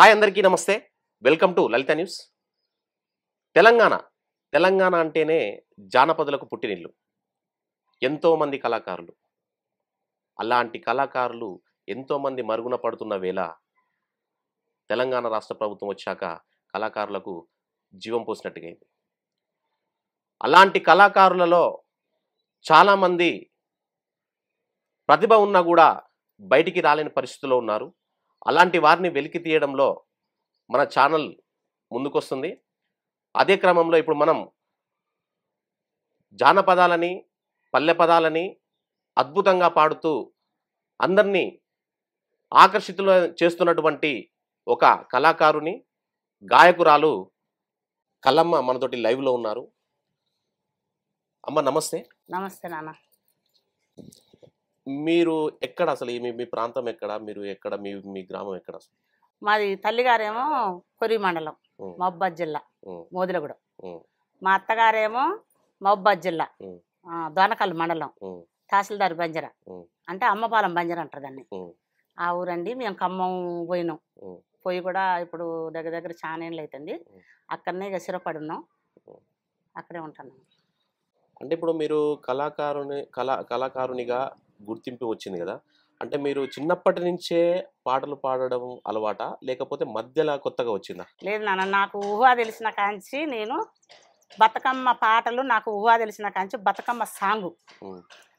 hi అందరికీ నమస్తే welcome to Lalitha news Telangana Telangana అంటేనే జానపదులకు పుట్టినిల్లు ఎంతోమంది కళాకారులు అలాంటి కళాకారులు ఎంతోమంది మరుగున పడుతున్న వేళ తెలంగాణ రాష్ట్ర ప్రభుత్వం వచ్చాక కళాకారులకు జీవం పోసినట్టుగైంది అలాంటి కళాకారులలో చాలామంది ప్రతిభ ఉన్నా కూడా బయటికి రాలేని పరిస్థితిలో ఉన్నారు అలాంటి వారిని వెలికి తీయడంలో మన ఛానల్ ముందుకొస్తుంది అదే క్రమంలో ఇప్పుడు మనం జానపదాలని పల్లె పదాలని అద్భుతంగా పాడుతూ అందరినీ ఆకర్షితులు చేస్తున్నటువంటి ఒక కళాకారుని గాయకురాలు కల్లమ్మ మనతోటి లైవ్లో ఉన్నారు అమ్మ నమస్తే నమస్తే నాన్న మీరు ఎక్కడ అసలు మీ మీ ప్రాంతం ఎక్కడ మీరు ఎక్కడ మీ మీ గ్రామం ఎక్కడ అసలు మాది తల్లిగారేమో కొరి మండలం మహబాద్ జిల్లా మోదులగూడ మా అత్తగారేమో మహబాద్ జిల్లా దోనకల్ మండలం తహసీల్దార్ బంజర అంటే అమ్మపాలెం బంజర అంటారు దాన్ని ఆ ఊరండి మేము ఖమ్మం పోయినాం పోయి కూడా ఇప్పుడు దగ్గర దగ్గర చాలా ఏళ్ళు అవుతుంది అక్కడనే ఇక ఉన్నాం అక్కడే ఉంటాను అంటే ఇప్పుడు మీరు కళాకారుని కళా కళాకారునిగా గుర్తింపు వచ్చింది కదా అంటే మీరు చిన్నప్పటి నుంచే పాటలు పాడడం అలవాట లేకపోతే మధ్యలో కొత్తగా వచ్చిందా లేదు నాన్న నాకు ఊహ తెలిసిన కాంచి నేను బతుకమ్మ పాటలు నాకు ఊహ తెలిసిన కాంచి బతుకమ్మ సాంగ్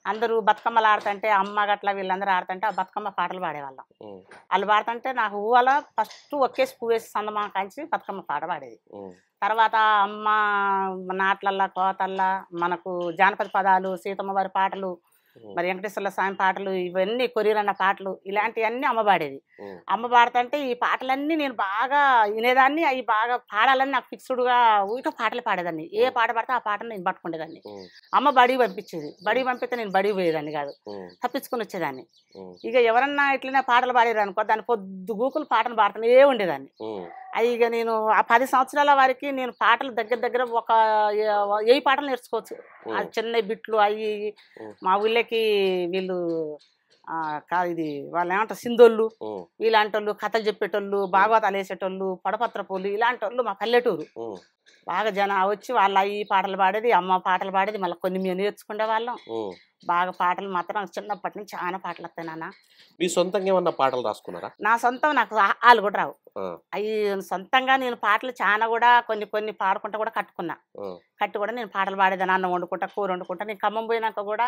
అందరూ బతుకమ్మలు ఆడుతుంటే అమ్మ గట్ల వీళ్ళందరూ ఆడుతుంటే ఆ బతుకమ్మ పాటలు పాడేవాళ్ళం వాళ్ళు పాడుతుంటే నాకు ఊహల ఫస్ట్ ఒకేసి పువ్వేసి సందమా కాంచి బతుకమ్మ పాట పాడేది తర్వాత అమ్మ నాట్లల్లా కోతల్లా మనకు జానపద పదాలు సీతమ్మ వారి పాటలు మరి వెంకటేశ్వర స్వామి పాటలు ఇవన్నీ కొరియరన్న పాటలు ఇలాంటివన్నీ అమ్మ పాడేది అమ్మ పాడతంటే ఈ పాటలన్నీ నేను బాగా వినేదాన్ని అవి బాగా పాడాలని నాకు ఫిక్స్డ్గా ఊరికే పాటలు పాడేదాన్ని ఏ పాట పాడితే ఆ పాటను నేను పట్టుకునేదాన్ని అమ్మ బడి పంపించేది బడి పంపితే నేను బడి పోయేదాన్ని కాదు తప్పించుకుని వచ్చేదాన్ని ఇక ఎవరన్నా ఇట్లనే పాటలు పాడేరు అనుకో దాని పొద్దు గూకులు పాటలు పాడుతూనే ఉండేదాన్ని అది ఇక నేను ఆ పది సంవత్సరాల వారికి నేను పాటలు దగ్గర దగ్గర ఒక ఏ పాటలు నేర్చుకోవచ్చు చిన్న బిట్లు అవి మా ఊళ్ళోకి వాళ్ళకి వీళ్ళు ఇది వాళ్ళు ఏమంటారు సింధోళ్ళు వాళ్ళు కథలు చెప్పేటోళ్ళు భాగవతాలు వేసేటోళ్ళు పోలు ఇలాంటి వాళ్ళు మా పల్లెటూరు బాగా జనం వచ్చి వాళ్ళ ఈ పాటలు పాడేది అమ్మ పాటలు పాడేది మళ్ళీ కొన్ని మేము నేర్చుకునే వాళ్ళం బాగా పాటలు మాత్రం చిన్నప్పటి నుంచి చాలా పాటలు వస్తాయి నాన్న మీ సొంతంగా ఏమన్నా పాటలు రాసుకున్నారా నా సొంతం నాకు వాళ్ళు కూడా రావు అవి సొంతంగా నేను పాటలు చాలా కూడా కొన్ని కొన్ని పాడుకుంటా కూడా కట్టుకున్నా కట్టి కూడా నేను పాటలు పాడేదాన్ని అన్నం వండుకుంటా కూర వండుకుంటా నేను ఖమ్మం పోయినాక కూడా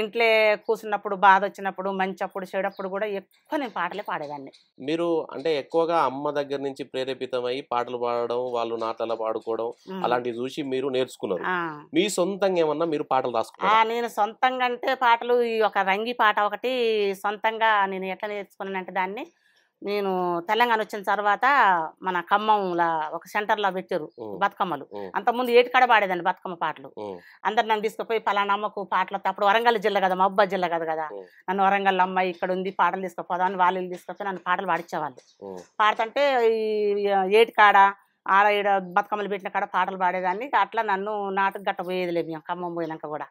ఇంట్లో కూర్చున్నప్పుడు బాధ వచ్చినప్పుడు మంచి అప్పుడు చెడప్పుడు కూడా ఎక్కువ నేను పాటలే పాడేదాన్ని మీరు అంటే ఎక్కువగా అమ్మ దగ్గర నుంచి ప్రేరేపితమై పాటలు పాడడం వాళ్ళు నాటలు పాడుకోవడం అలాంటివి చూసి మీరు నేర్చుకున్నారు మీ సొంతంగా ఏమన్నా మీరు పాటలు రాసుకున్నారు నేను సొంతంగా అంటే పాటలు ఈ ఒక రంగి పాట ఒకటి సొంతంగా నేను ఎట్లా నేర్చుకున్నానంటే దాన్ని నేను తెలంగాణ వచ్చిన తర్వాత మన ఖమ్మంలా ఒక సెంటర్లో పెట్టారు బతుకమ్మలు అంతకుముందు ఏటికాడ పాడేదండి బతుకమ్మ పాటలు అందరు నన్ను తీసుకుపోయి పలానా అమ్మకు పాటలు అప్పుడు వరంగల్ జిల్లా కదా మబ్బా జిల్లా కదా కదా నన్ను వరంగల్ అమ్మాయి ఇక్కడ ఉంది పాటలు అని వాళ్ళు తీసుకొచ్చి నన్ను పాటలు పాడించేవాళ్ళు పాడుతుంటే ఈ ఏటికాడ ఆడ ఈడ బతుకమ్మలు పెట్టిన కాడ పాటలు పాడేదాన్ని అట్లా నన్ను నాటకు గట్ట పోయేదిలే మేము ఖమ్మం పోయినాక కూడా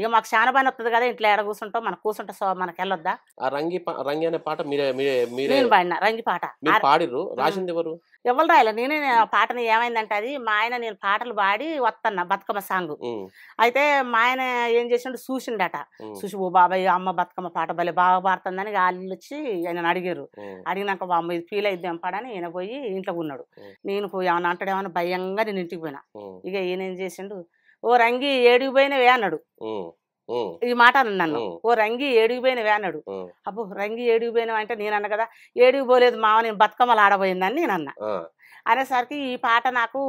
ఇక మాకు చాలా పని వస్తుంది కదా ఇంట్లో ఎడ కూర్చుంటాం మనం కూర్చుంటే సో మనకు వెళ్ళొద్దా రంగి రంగి అనే పాట మీరే మీరే నేను పాడిన రంగి పాట పాడిరు రాసింది ఎవరు ఎవరు రాయలే నేనే ఆ పాటను ఏమైందంటే అది మా ఆయన నేను పాటలు పాడి వస్తాను బతుకమ్మ సాంగ్ అయితే మా ఆయన ఏం చేసిండు చూసిండట చూసి ఓ బాబాయ్ అమ్మ బతుకమ్మ పాట భలే బాగా పాడుతుందని వాళ్ళు వచ్చి ఆయన అడిగారు అడిగినాక బామ్మ ఇది ఫీల్ ఏం పాడని ఈయన పోయి ఇంట్లో ఉన్నాడు నేను ఏమైనా ఏమన్నా భయంగా నేను ఇంటికి పోయినా ఇక ఈయన ఏం చేసిండు ఓ రంగి ఏడికి పోయినవే అన్నాడు ఈ మాట నన్ను ఓ రంగి ఏడుగు అన్నాడు అబ్బో రంగి ఏడుగు అంటే నేను అన్న కదా ఏడుగు పోలేదు మావ నేను బతుకమ్మలు ఆడబోయిందని నేను అన్న అనేసరికి ఈ పాట నాకు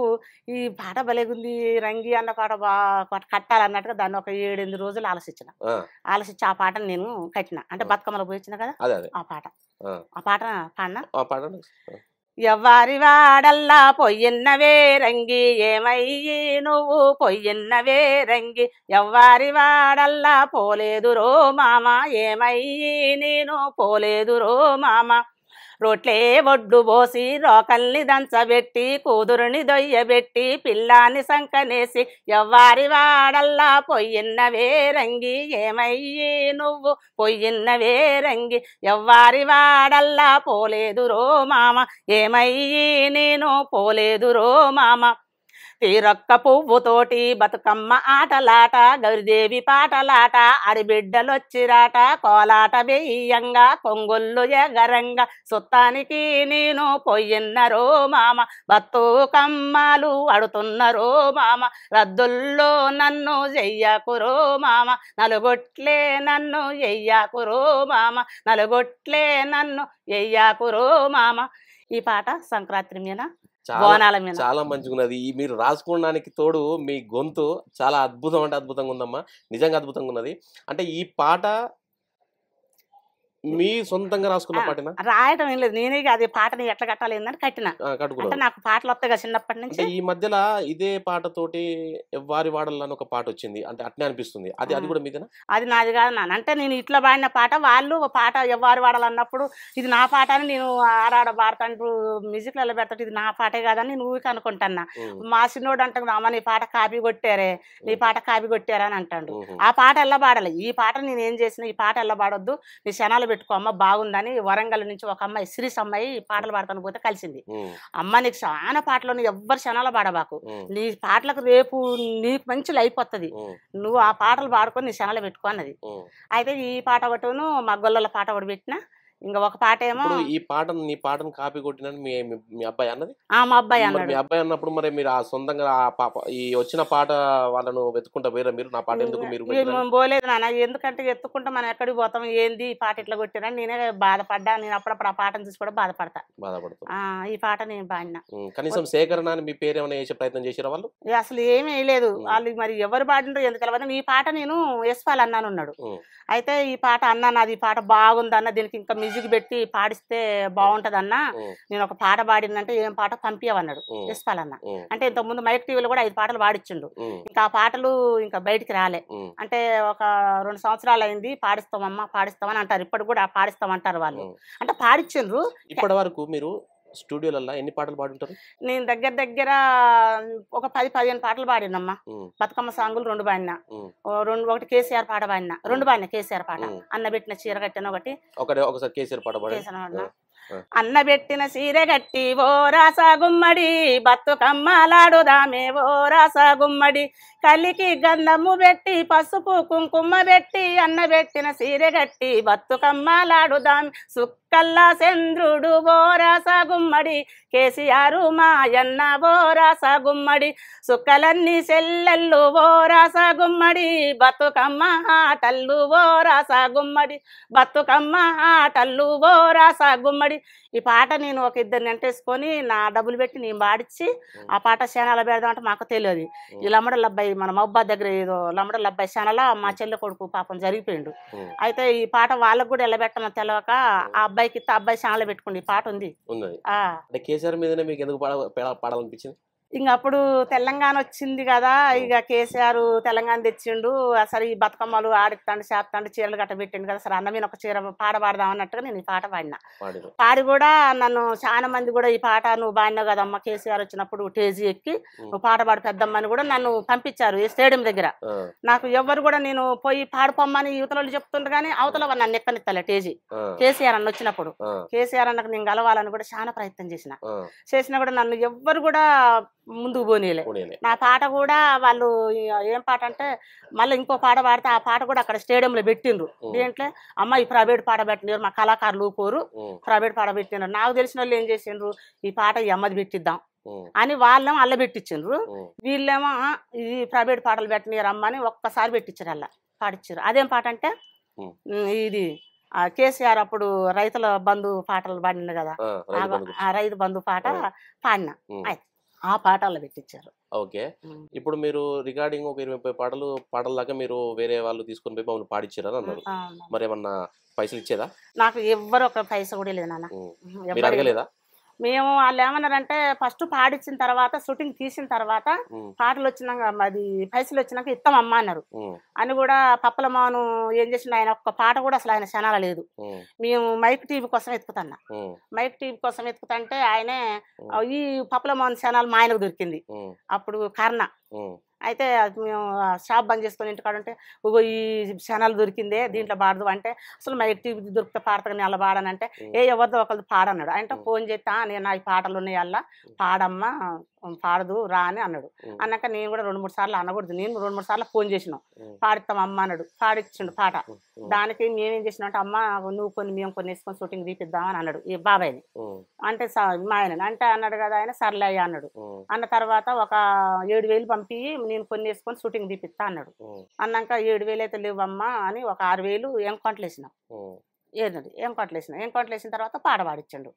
ఈ పాట బలేగుంది రంగి అన్న పాట బా కట్టాలన్నట్టుగా దాన్ని ఒక ఏడెనిమిది రోజులు ఆలోచించిన ఆలోచించి ఆ పాటను నేను కట్టిన అంటే బతుకమ్మలు పోయించిన కదా ఆ పాట ఆ పాట పాడినా ఎవ్వరి వాడల్లా పొయ్యిన్న వేరంగి ఏమయ్యి నువ్వు పొయ్యిన్న వేరంగి ఎవ్వరి వాడల్లా పోలేదురో మామ ఏమయ్యి నేను పోలేదురో మామ రొట్లే ఒడ్డు పోసి రోకల్ని దంచబెట్టి కూతురుని దొయ్యబెట్టి పిల్లాన్ని సంకనేసి ఎవ్వారి వాడల్లా పొయ్యిన్న వేరంగి ఏమయ్యి నువ్వు పొయ్యిన్న వేరంగి ఎవ్వారి వాడల్లా పోలేదు రో మామ ఏమయ్యి నేను పోలేదు రో మామ తీరొక్క పువ్వుతోటి బతుకమ్మ ఆటలాట గౌరిదేవి పాటలాట వచ్చిరాట కోలాట బెయ్యంగా కొంగుళ్ళు ఎగరంగా సుత్తానికి నేను పోయిన్నరో మామ బతుకమ్మలు అడుతున్నరో మామ రద్దుల్లో నన్ను చెయ్యకురో మామ నలుగొట్లే నన్ను ఎయ్యాకురో మామ నలుగొట్లే నన్ను ఎయ్యాకురో మామ ఈ పాట సంక్రాంతి మీద చాలా మంచిగా ఉన్నది మీరు రాసుకోవడానికి తోడు మీ గొంతు చాలా అద్భుతం అంటే అద్భుతంగా ఉందమ్మా నిజంగా అద్భుతంగా ఉన్నది అంటే ఈ పాట మీ సొంతంగా రాసుకున్న పాట రాయడం ఏం లేదు నేనే అది పాటని ఎట్లా కట్టాలి ఏందని కట్టిన నాకు పాటలు వస్తాయి చిన్నప్పటి నుంచి ఈ మధ్యలో ఇదే పాటతోటి వారి వాడలని ఒక పాట వచ్చింది అంటే అట్లా అనిపిస్తుంది అది అది కూడా మీదేనా అది నాది కాదు నాన్న అంటే నేను ఇట్లా పాడిన పాట వాళ్ళు పాట ఎవరు వాడాలన్నప్పుడు ఇది నా పాట అని నేను ఆడ పాడతాను ఇప్పుడు లో పెడతాడు ఇది నా పాటే కాదని నేను ఊరికి అనుకుంటున్నా మా చిన్నోడు అంటే అమ్మ నీ పాట కాపీ కొట్టారే నీ పాట కాపీ కొట్టారా అని అంటాడు ఆ పాట ఎలా పాడాలి ఈ పాట నేను ఏం చేసిన ఈ పాట ఎలా పాడొద్దు నీ క్షణాలు పెట్టుకో అమ్మ బాగుందని వరంగల్ నుంచి ఒక అమ్మాయి సిరీస్ అమ్మాయి పాటలు పాడతాను పోతే కలిసింది అమ్మ నీకు చాలా పాటలను ఎవ్వరు క్షణాలు పాడబాకు నీ పాటలకు రేపు నీకు మంచి లైఫ్ వస్తుంది నువ్వు ఆ పాటలు పాడుకొని నీ క్షణాలు పెట్టుకో అన్నది అయితే ఈ పాట ఒకటిను మా గొల్లల పాట ఒకటి పెట్టినా ఇంకా ఒక పాట ఏమో ఈ పాటను నీ పాటను కాపీ కొట్టినట్టు మీ మీ అబ్బాయి అన్నది ఆ మా అబ్బాయి అన్నాడు మీ అబ్బాయి అన్నప్పుడు మరి మీరు ఆ సొంతంగా ఆ పాప ఈ వచ్చిన పాట వాళ్ళను వెతుకుంటా వేరే మీరు నా పాట ఎందుకు మీరు పోలేదు నాన్న ఎందుకంటే ఎత్తుకుంటే మనం ఎక్కడికి పోతాం ఏంది ఈ పాట ఇట్లా కొట్టినా నేనే బాధపడ్డా నేను అప్పుడప్పుడు ఆ పాటను చూసి కూడా బాధపడతా బాధపడతా ఈ పాట నేను పాడినా కనీసం సేకరణ మీ పేరు ఏమైనా వేసే ప్రయత్నం చేసిన వాళ్ళు అసలు ఏమీ వేయలేదు వాళ్ళు మరి ఎవరు పాడినరు ఎందుకు తెలియదు ఈ పాట నేను వేసుకోవాలన్నాను అన్నాను ఉన్నాడు అయితే ఈ పాట అన్నా నాది ఈ పాట అన్న దీనికి ఇంకా మ్యూజిక్ పెట్టి పాడిస్తే బాగుంటది అన్న నేను ఒక పాట పాడిందంటే ఏం పాట పంపించవన్నాడు అన్న అంటే ముందు మైక్ టీవీలో కూడా ఐదు పాటలు పాడిచ్చిండు ఇంకా ఆ పాటలు ఇంకా బయటికి రాలే అంటే ఒక రెండు సంవత్సరాలు అయింది పాడిస్తామమ్మా పాడిస్తామని అంటారు ఇప్పటికి కూడా పాడిస్తామంటారు వాళ్ళు అంటే పాడిచ్చిండ్రు ఇప్పటి వరకు మీరు స్టూడియోలలో ఎన్ని పాటలు పాడుంటారు నేను దగ్గర దగ్గర ఒక పది పదిహేను పాటలు పాడినమ్మా బతుకమ్మ సాంగులు రెండు పాడినా రెండు ఒకటి కేసీఆర్ పాట పాడినా రెండు పాడినా కేసీఆర్ పాట అన్న పెట్టిన చీర కట్టిన ఒకటి ఒకటి ఒకసారి కేసీఆర్ పాట పాడినా అన్న పెట్టిన చీర గట్టి ఓ రాసా గుమ్మడి బతుకమ్మలాడుదామే ఓ రాసా గుమ్మడి కలికి గంధము పెట్టి పసుపు కుంకుమ పెట్టి అన్న పెట్టిన సీరె కట్టి బతుకమ్మలాడుదాం సుక్కల్లా చంద్రుడు బోరాస గుమ్మడి కేసీఆర్ మాయన్న బోరాస గుమ్మడి సుక్కలన్నీ చెల్లెళ్ళు బోరాస గుమ్మడి బతుకమ్మ ఆటల్లు బోరాస గుమ్మడి బతుకమ్మ ఆటల్లు బోరాస గుమ్మడి ఈ పాట నేను ఒక ఇద్దరిని వెంటేసుకొని నా డబ్బులు పెట్టి నేను పాడిచ్చి ఆ పాట పెడదాం పెడదామంటే మాకు తెలియదు ఇలా అమ్మడం లబ్బై మన మబ్బా దగ్గర ఏదో లమ్మడ లబ్బై శానలో మా చెల్లె కొడుకు పాపం జరిగిపోయిండు అయితే ఈ పాట వాళ్ళకు కూడా ఎలా పెట్టమో తెలవక ఆ అబ్బాయికి అబ్బాయి శానలో పెట్టుకోండి ఈ పాట ఉంది కేసీఆర్ మీద మీకు ఎందుకు పాడాలనిపించింది ఇంక అప్పుడు తెలంగాణ వచ్చింది కదా ఇక కేసీఆర్ తెలంగాణ తెచ్చిండు అసలు ఈ బతుకమ్మలు ఆడిస్తాడు చేస్తాడు చీరలు గట్ట పెట్టిండు కదా సరే అన్న మీద ఒక చీర పాట పాడదాం అన్నట్టుగా నేను ఈ పాట పాడినా పాడి కూడా నన్ను చాలా మంది కూడా ఈ పాట నువ్వు పాడినావు కదమ్మ కేసీఆర్ వచ్చినప్పుడు టేజీ ఎక్కి నువ్వు పాట పాడు పెద్దమ్మని కూడా నన్ను పంపించారు ఈ స్టేడియం దగ్గర నాకు ఎవరు కూడా నేను పోయి పాడుకోమ్మని యువతలు చెప్తుండ్రు కానీ అవతల నన్ను ఎక్కనిస్తాలే టేజీ కేసీఆర్ అన్న వచ్చినప్పుడు కేసీఆర్ అన్నకు నేను కలవాలని కూడా చాలా ప్రయత్నం చేసిన చేసినా కూడా నన్ను ఎవ్వరు కూడా ముందుకు పోనీలే నా పాట కూడా వాళ్ళు ఏం పాట అంటే మళ్ళీ ఇంకో పాట పాడితే ఆ పాట కూడా అక్కడ స్టేడియంలో పెట్టిండ్రు ఏంటంటే అమ్మ ఈ ప్రైవేట్ పాట పెట్టినారు మా కళాకారులు ఊకోరు ప్రైవేట్ పాట పెట్టినారు నాకు తెలిసిన వాళ్ళు ఏం చేసిండ్రు ఈ పాట ఈ అమ్మది పెట్టిద్దాం అని వాళ్ళేమో అల్ల పెట్టించిండ్రు వీళ్ళేమో ఇది ప్రైవేట్ పాటలు పెట్టినారు అమ్మ అని ఒక్కసారి పెట్టించారు అలా పాడిచ్చారు అదేం పాట అంటే ఇది కేసీఆర్ అప్పుడు రైతుల బంధు పాటలు పాడిన కదా ఆ రైతు బంధు పాట పాడినా అయితే ఆ పాఠాలు పెట్టించారు ఓకే ఇప్పుడు మీరు రిగార్డింగ్ ఒక ఇరవై ముప్పై పాటలు పాటల్లాగా మీరు వేరే వాళ్ళు తీసుకుని పోయి మమ్మల్ని పాడిచ్చారా అన్నారు మరి ఏమన్నా పైసలు ఇచ్చేదా నాకు ఎవ్వరు ఒక పైస కూడా లేదు నాన్న అడగలేదా మేము వాళ్ళు ఏమన్నారంటే ఫస్ట్ పాడిచ్చిన తర్వాత షూటింగ్ తీసిన తర్వాత పాటలు వచ్చినాక అది పైసలు వచ్చినాక ఇత్తం అమ్మ అన్నారు అని కూడా పప్పల మాను ఏం చేసిన ఆయన ఒక్క పాట కూడా అసలు ఆయన క్షణాల లేదు మేము మైక్ టీవీ కోసం ఎత్తుకుతాన్నా మైక్ టీవీ కోసం అంటే ఆయనే ఈ పప్పల మాను క్షణాలు మా ఆయనకు దొరికింది అప్పుడు కర్ణ అయితే మేము షాప్ బంద్ చేసుకొని ఇంటికాడ ఉంటే ఓ ఈ క్షణాలు దొరికిందే దీంట్లో పాడదు అంటే అసలు మా ఎట్టి దొరికితే పాడతా నేను అలా పాడనంటే ఏ ఎవరిదో ఒకళ్ళు పాడన్నాడు ఆయన ఫోన్ చేస్తా నేను నా పాటలు ఉన్నాయి అలా పాడమ్మా పాడదు రా అని అన్నాడు అన్నాక నేను కూడా రెండు మూడు సార్లు అనకూడదు నేను రెండు మూడు సార్లు ఫోన్ చేసిన పాడిస్తాం అమ్మ అన్నాడు పాడిచ్చిండు పాట దానికి మేమేం చేసిన అంటే అమ్మ నువ్వు కొన్ని మేము కొన్ని వేసుకొని షూటింగ్ తీపిద్దామని అన్నాడు ఈ బాబాయ్ని అంటే మా ఆయన అంటే అన్నాడు కదా ఆయన సర్లే అన్నాడు అన్న తర్వాత ఒక ఏడు వేలు పంపి నేను కొన్ని వేసుకొని షూటింగ్ తీపిస్తా అన్నాడు అన్నాక ఏడు వేలు అయితే లేవమ్మా అని ఒక ఆరు వేలు ఏం కొంటలు వేసినాం ఏదండి ఏం కొంటలు వేసినా ఏం కొంటలు వేసిన తర్వాత పాట పాడిచ్చాడు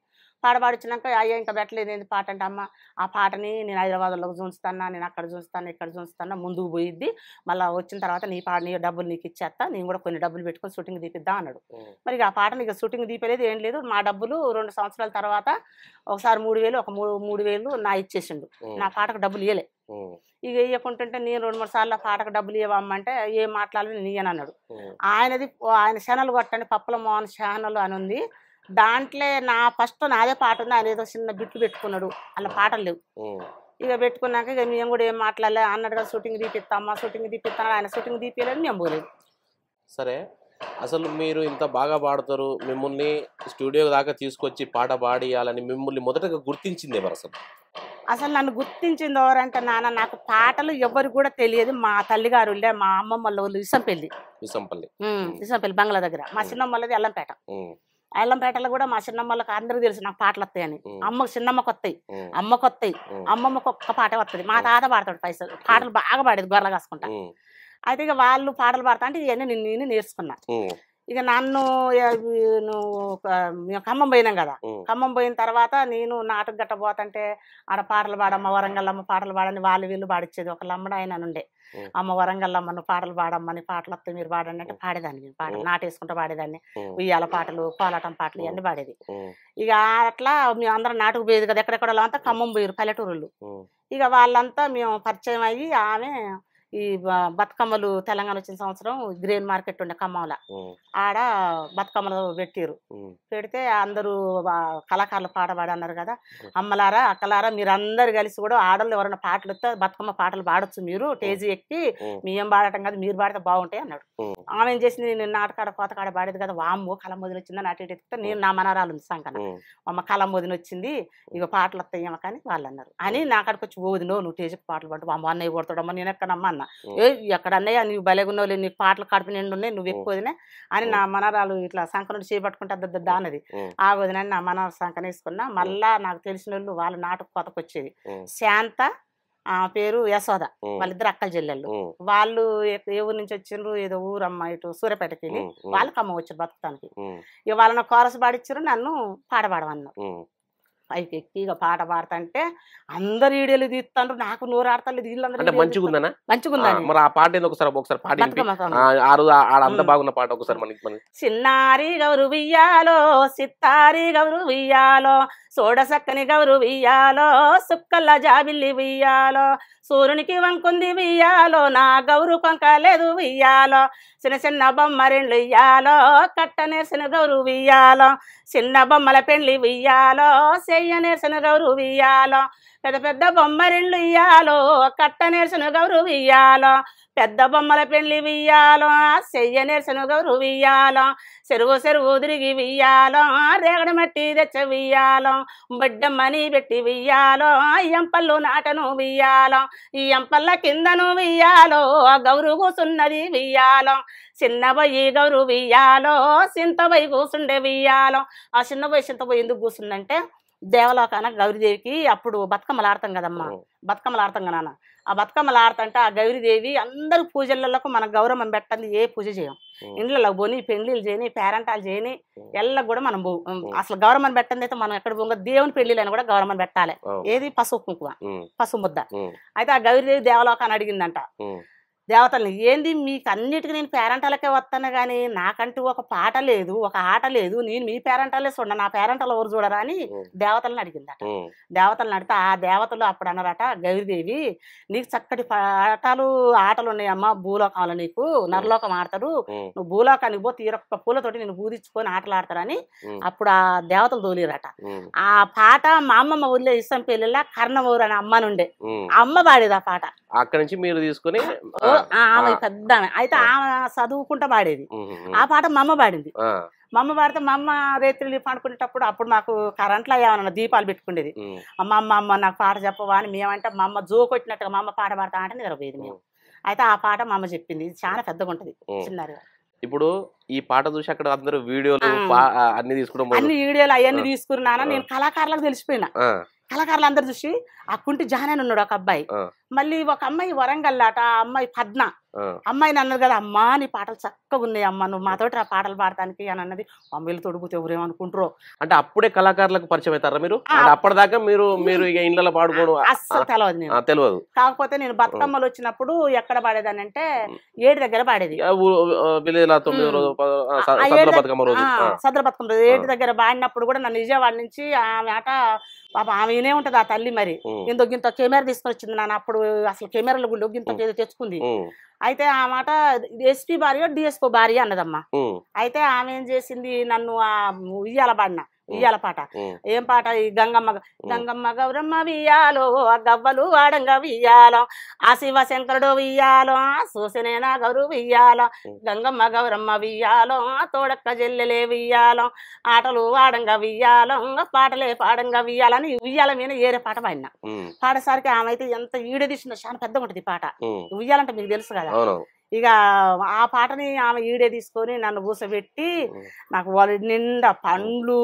పాట పాడిచ్చినాక అయ్యా ఇంకా పెట్టలేదు ఏంటి పాట అంటే అమ్మ ఆ పాటని నేను హైదరాబాద్లో చూస్తాను నేను అక్కడ చూస్తాను ఇక్కడ చూస్తాను ముందుకు పోయిద్ది మళ్ళీ వచ్చిన తర్వాత నీ పాట నీ డబ్బులు నీకు ఇచ్చేస్తా నేను కూడా కొన్ని డబ్బులు పెట్టుకొని షూటింగ్ తీపిద్దాం అన్నాడు మరి ఆ పాటని ఇక షూటింగ్ తీపలేదు ఏం లేదు మా డబ్బులు రెండు సంవత్సరాల తర్వాత ఒకసారి మూడు వేలు ఒక మూడు మూడు వేలు నా ఇచ్చేసిండు నా పాటకు డబ్బులు ఇవ్వలే ఇక వేయకుంటుంటే నేను రెండు మూడు సార్లు పాటకు డబ్బులు ఇవ్వమంటే ఏం మాట్లాడాలని నేను అన్నాడు ఆయనది ఆయన ఛానల్ కొట్టండి పప్పుల మోహన్ ఛానల్ అని ఉంది దాంట్లో నా ఫస్ట్ నాదే పాట ఉంది ఆయన ఏదో చిన్న బిట్లు పెట్టుకున్నాడు అలా పాటలు లేవు ఇక పెట్టుకున్నాక ఇక మేము కూడా ఏం మాట్లాడలే అన్నాడు కదా షూటింగ్ తీపిస్తామా షూటింగ్ తీపిస్తాను ఆయన షూటింగ్ తీపియలేదు మేము పోలేదు సరే అసలు మీరు ఇంత బాగా పాడతారు మిమ్మల్ని స్టూడియో దాకా తీసుకొచ్చి పాట పాడియాలని మిమ్మల్ని మొదటగా గుర్తించింది ఎవరు అసలు అసలు నన్ను గుర్తించింది ఎవరంటే నాన్న నాకు పాటలు ఎవరు కూడా తెలియదు మా తల్లిగారు ఉండే మా అమ్మమ్మ వాళ్ళు ఇసంపల్లి ఇసంపల్లి ఇసంపల్లి బంగ్లా దగ్గర మా చిన్నమ్మలది అల్లంపేట అల్లంపేటలో కూడా మా చిన్నమ్మలకు అందరూ తెలుసు నాకు పాటలు వస్తాయని అమ్మ చిన్నమ్మ వస్తాయి అమ్మ వస్తాయి అమ్మమ్మకు ఒక్క పాట వస్తుంది మా తాత పాడతాడు పైసలు పాటలు బాగా పాడేది గొర్రెలు కాసుకుంటా అయితే ఇక వాళ్ళు పాటలు పాడతా అంటే ఇవన్నీ నేను నేర్చుకున్నా ఇక నన్ను నువ్వు మేము ఖమ్మం పోయినాం కదా ఖమ్మం పోయిన తర్వాత నేను నాటకు గట్ట పోతంటే ఆడ పాటలు పాడమ్మ వరంగల్లమ్మ పాటలు పాడని వాళ్ళు వీళ్ళు పాడిచ్చేది ఒక లమ్మడ ఆయన ఉండే అమ్మ వరంగల్లమ్మ నువ్వు పాటలు పాడమ్మని పాటలు వస్తే మీరు పాడండి అంటే పాడేదాన్ని నేను పాట పాడేదాన్ని ఉయ్యాల పాటలు పోలాటం పాటలు ఇవన్నీ పాడేది ఇక అట్లా మేము అందరం నాటుకు పోయేది కదా ఎక్కడెక్కడ అంతా ఖమ్మం పోయారు పల్లెటూరులు ఇక వాళ్ళంతా మేము పరిచయం అయ్యి ఆమె ఈ బతుకమ్మలు తెలంగాణ వచ్చిన సంవత్సరం గ్రెయిన్ మార్కెట్ ఉండే కమ్మల ఆడ బతుకమ్మలు పెట్టారు పెడితే అందరూ కళాకారులు పాట పాడన్నారు కదా అమ్మలారా అక్కలారా అందరు కలిసి కూడా ఆడలు ఎవరైనా పాటలు వస్తే బతుకమ్మ పాటలు పాడొచ్చు మీరు టేజీ ఎక్కి ఏం పాడటం కాదు మీరు పాడితే బాగుంటాయి అన్నాడు ఆమె ఏం చేసింది నేను నాటకాడ కోతకాడ పాడేది కదా కళ కళమోదిని వచ్చిందని అటు ఇటు నేను నా మనరాలు ఉంది సంకన అమ్మ కళమోదిని వచ్చింది ఇక పాటలు వస్తాయేమో కానీ వాళ్ళు అన్నారు అని నా వచ్చి ఓదినో నువ్వు టేజీకి పాటలు పాడు అమ్మ అన్నయ్య కొడతాడమ్మ నేను ఎక్కడమ్మా అన్న అన్న ఏ ఎక్కడ అన్నయ్య నీవు భలేగున్నావు నీకు పాటలు కడుపు నిండు ఉన్నాయి నువ్వు ఎక్కువ వదిన అని నా మనరాలు ఇట్లా సంకనుడు చేపట్టుకుంటే అద్ద దానది ఆ వదిన నా మన సంకన వేసుకున్నా మళ్ళా నాకు తెలిసిన వాళ్ళు వాళ్ళ నాటకు కొతకొచ్చేది శాంత ఆ పేరు యశోద వాళ్ళిద్దరు అక్కల చెల్లెళ్ళు వాళ్ళు ఏ ఊరు నుంచి వచ్చిండ్రు ఏదో ఊరమ్మ ఇటు సూర్యపేటకి వెళ్ళి వాళ్ళకి అమ్మ వచ్చారు బతుకుతానికి ఇవాళ వాళ్ళని కోరస పాడిచ్చారు నన్ను పాడబాడమన్నారు పైకి ఎక్కి ఇక పాట పాడతంటే అందరు ఈడేలు తీస్తాండ్రు నాకు నూరు ఆడతాను వీళ్ళందరూ మంచిగా మంచిగుందని మరి ఆ పాట ఒకసారి ఒకసారి పాట ఆ రోజు అంత బాగున్న పాట ఒకసారి మనకి చిన్నారి గౌరు వియ్యాలో సిత్తారి గౌరు వియ్యాలో సోడసక్కని గౌరు వియ్యాలో సుక్కల్ల జాబిల్లి వియ్యాలో సూర్యునికి వంకుంది వియ్యాలో నా గౌరు కొంకలేదు వియ్యాలో చిన్న చిన్న బొమ్మరిండ్లు ఇయ్యాలో కట్టనేసిన గౌరు వియ్యాలో చిన్న బొమ్మల పెండ్లి వియ్యాలో చెయ్యనేసిన గౌరు వియ్యాలో పెద్ద పెద్ద బొమ్మరిండ్లు ఇయ్యాలో కట్టనేసిన గౌరు వియ్యాలో పెద్ద బొమ్మల పెళ్లి వియ్యాలో చెయ్య నెరసను గౌరు వియ్యాలం చెరువు చెరువు తిరిగి వియ్యాలో రేగడి మట్టి తెచ్చ బిడ్డ మని పెట్టి వియ్యాలం ఎంపల్లు నాటను వియ్యాలో ఈ ఎంపల్ల కిందను వియ్యాలో గౌరు కూసున్నది వియ్యాలో చిన్న పోయి గౌరు వియ్యాలో చింత పోయి కూసుండే వియ్యాలో ఆ చిన్న పోయి చింత పోయి ఎందుకు కూసుందంటే దేవలోకాన గౌరీదేవికి అప్పుడు బతుకమ్మలాడతాం కదమ్మా బతుకమ్మలాడతాం కదా ఆ బతుకమ్మలు ఆడుతుంటే ఆ గౌరీదేవి అందరు పూజలకు మన గౌరవం పెట్టండి ఏ పూజ చేయం ఇండ్లలో పోని పెళ్లిలు చేయని పేరెంటాలు చేయని ఎల్ల కూడా మనం అసలు గౌరవం పెట్టండి అయితే మనం ఎక్కడ పోగా దేవుని పెళ్లిలో కూడా గౌరవం పెట్టాలి ఏది పసుపు కుంకుమ పసుపు ముద్ద అయితే ఆ గౌరీదేవి దేవలోకాన్ని అడిగిందంట దేవతల్ని ఏంది మీకు అన్నిటికీ నేను పేరెంటాలకే వస్తాను కానీ నాకంటూ ఒక పాట లేదు ఒక ఆట లేదు నేను మీ పేరెంటాలే చూడ నా పేరెంటాలు ఎవరు చూడరా అని దేవతలను అడిగిందట దేవతలను అడిగితే ఆ దేవతలు అప్పుడు అన్నారట గౌరీదేవి నీకు చక్కటి పాటలు ఆటలు ఉన్నాయమ్మా భూలోకంలో నీకు నరలోకం ఆడతారు నువ్వు భూలోకానికి పోతే ఈ పూలతోటి నేను పూజించుకొని ఆటలు ఆడతారని అప్పుడు ఆ దేవతలు తోలిరట ఆ పాట మా అమ్మమ్మ ఊళ్ళో ఇష్టం పెళ్ళిలా కర్ణమూరు అనే అమ్మ నుండే అమ్మ పాడేది ఆ పాట అక్కడ నుంచి మీరు తీసుకుని ఆమె పెద్ద అయితే ఆమె చదువుకుంటా పాడేది ఆ పాట మా అమ్మ పాడింది మా అమ్మ పాడితే మా అమ్మ రేత్రులు పండుకునేటప్పుడు అప్పుడు మాకు కరెంట్లో ఏమన్నా దీపాలు పెట్టుకునేది అమ్మ అమ్మ అమ్మ నాకు పాట చెప్పవా అని మేమంటే మా అమ్మ జో కొట్టినట్టుగా మా అమ్మ పాట పాడతా అంటే నిలబోయేది మేము అయితే ఆ పాట మా అమ్మ చెప్పింది చాలా పెద్దగా ఉంటుంది చిన్నారు ఇప్పుడు ఈ పాట చూసి అక్కడ అందరూ వీడియోలు అన్ని తీసుకుంటాం అన్ని వీడియోలు అవన్నీ తీసుకున్నాను నేను కళాకారులకు తెలిసిపోయినా కళాకారులు అందరు చూసి ఆ కుంటి జానే ఉన్నాడు ఒక అబ్బాయి మళ్ళీ ఒక అమ్మాయి వరంగల్లాట ఆ అమ్మాయి పద్మ అమ్మాయిని అన్నది కదా అమ్మా నీ పాటలు చక్కగా ఉన్నాయి అమ్మ నువ్వు మాతోటి ఆ పాటలు పాడటానికి అని అన్నది అమ్మాయిలు తొడుగుతూ ఎవరేమనుకుంటారు అంటే అప్పుడే కళాకారులకు పరిచయం అవుతారా మీరు అప్పటిదాకా మీరు మీరు ఇక ఇండ్ల పాడుకోవడం అస్సలు తెలియదు నేను తెలియదు కాకపోతే నేను బతుకమ్మలు వచ్చినప్పుడు ఎక్కడ పాడేదాని అంటే ఏడు దగ్గర పాడేది సదర బతుకమ్మ రోజు ఏడు దగ్గర పాడినప్పుడు కూడా నన్ను విజయవాడ నుంచి ఆమె ఆట పాప ఆమెనే ఉంటది ఆ తల్లి మరి ఇంత ఇంత కెమెరా తీసుకొని వచ్చింది అప్పుడు అసలు కెమెరాలు కూడా ఇంత తెచ్చుకుంది అయితే ఆ మాట ఎస్పీ భార్య డిఎస్పో భార్య అన్నదమ్మా అయితే ఆమె ఏం చేసింది నన్ను ఉయ్యాల పడిన ఇయ్యాల పాట ఏం పాట ఈ గంగమ్మ గంగమ్మ గౌరమ్మ వియ్యాలో గవ్వలు వాడంగా వియ్యాలో ఆ శివ శంకరుడు వియ్యాలో సూసనేనా గౌరు వియ్యాలో గంగమ్మ గౌరమ్మ వియ్యాలో తోడక్క జల్లెలే వియ్యాలో ఆటలు వాడంగా వియ్యాలో పాటలే పాడంగా వియ్యాలని ఉయ్యాల మీద ఏరే పాట పాడిన పాడసారికి ఆమె అయితే ఎంత ఈడదీసిందో చాలా పెద్ద ఉంటుంది పాట ఉయ్యాలంటే మీకు తెలుసు కదా ఇక ఆ పాటని ఆమె ఈడే తీసుకొని నన్ను పూసబెట్టి నాకు వాళ్ళ నిండా పండ్లు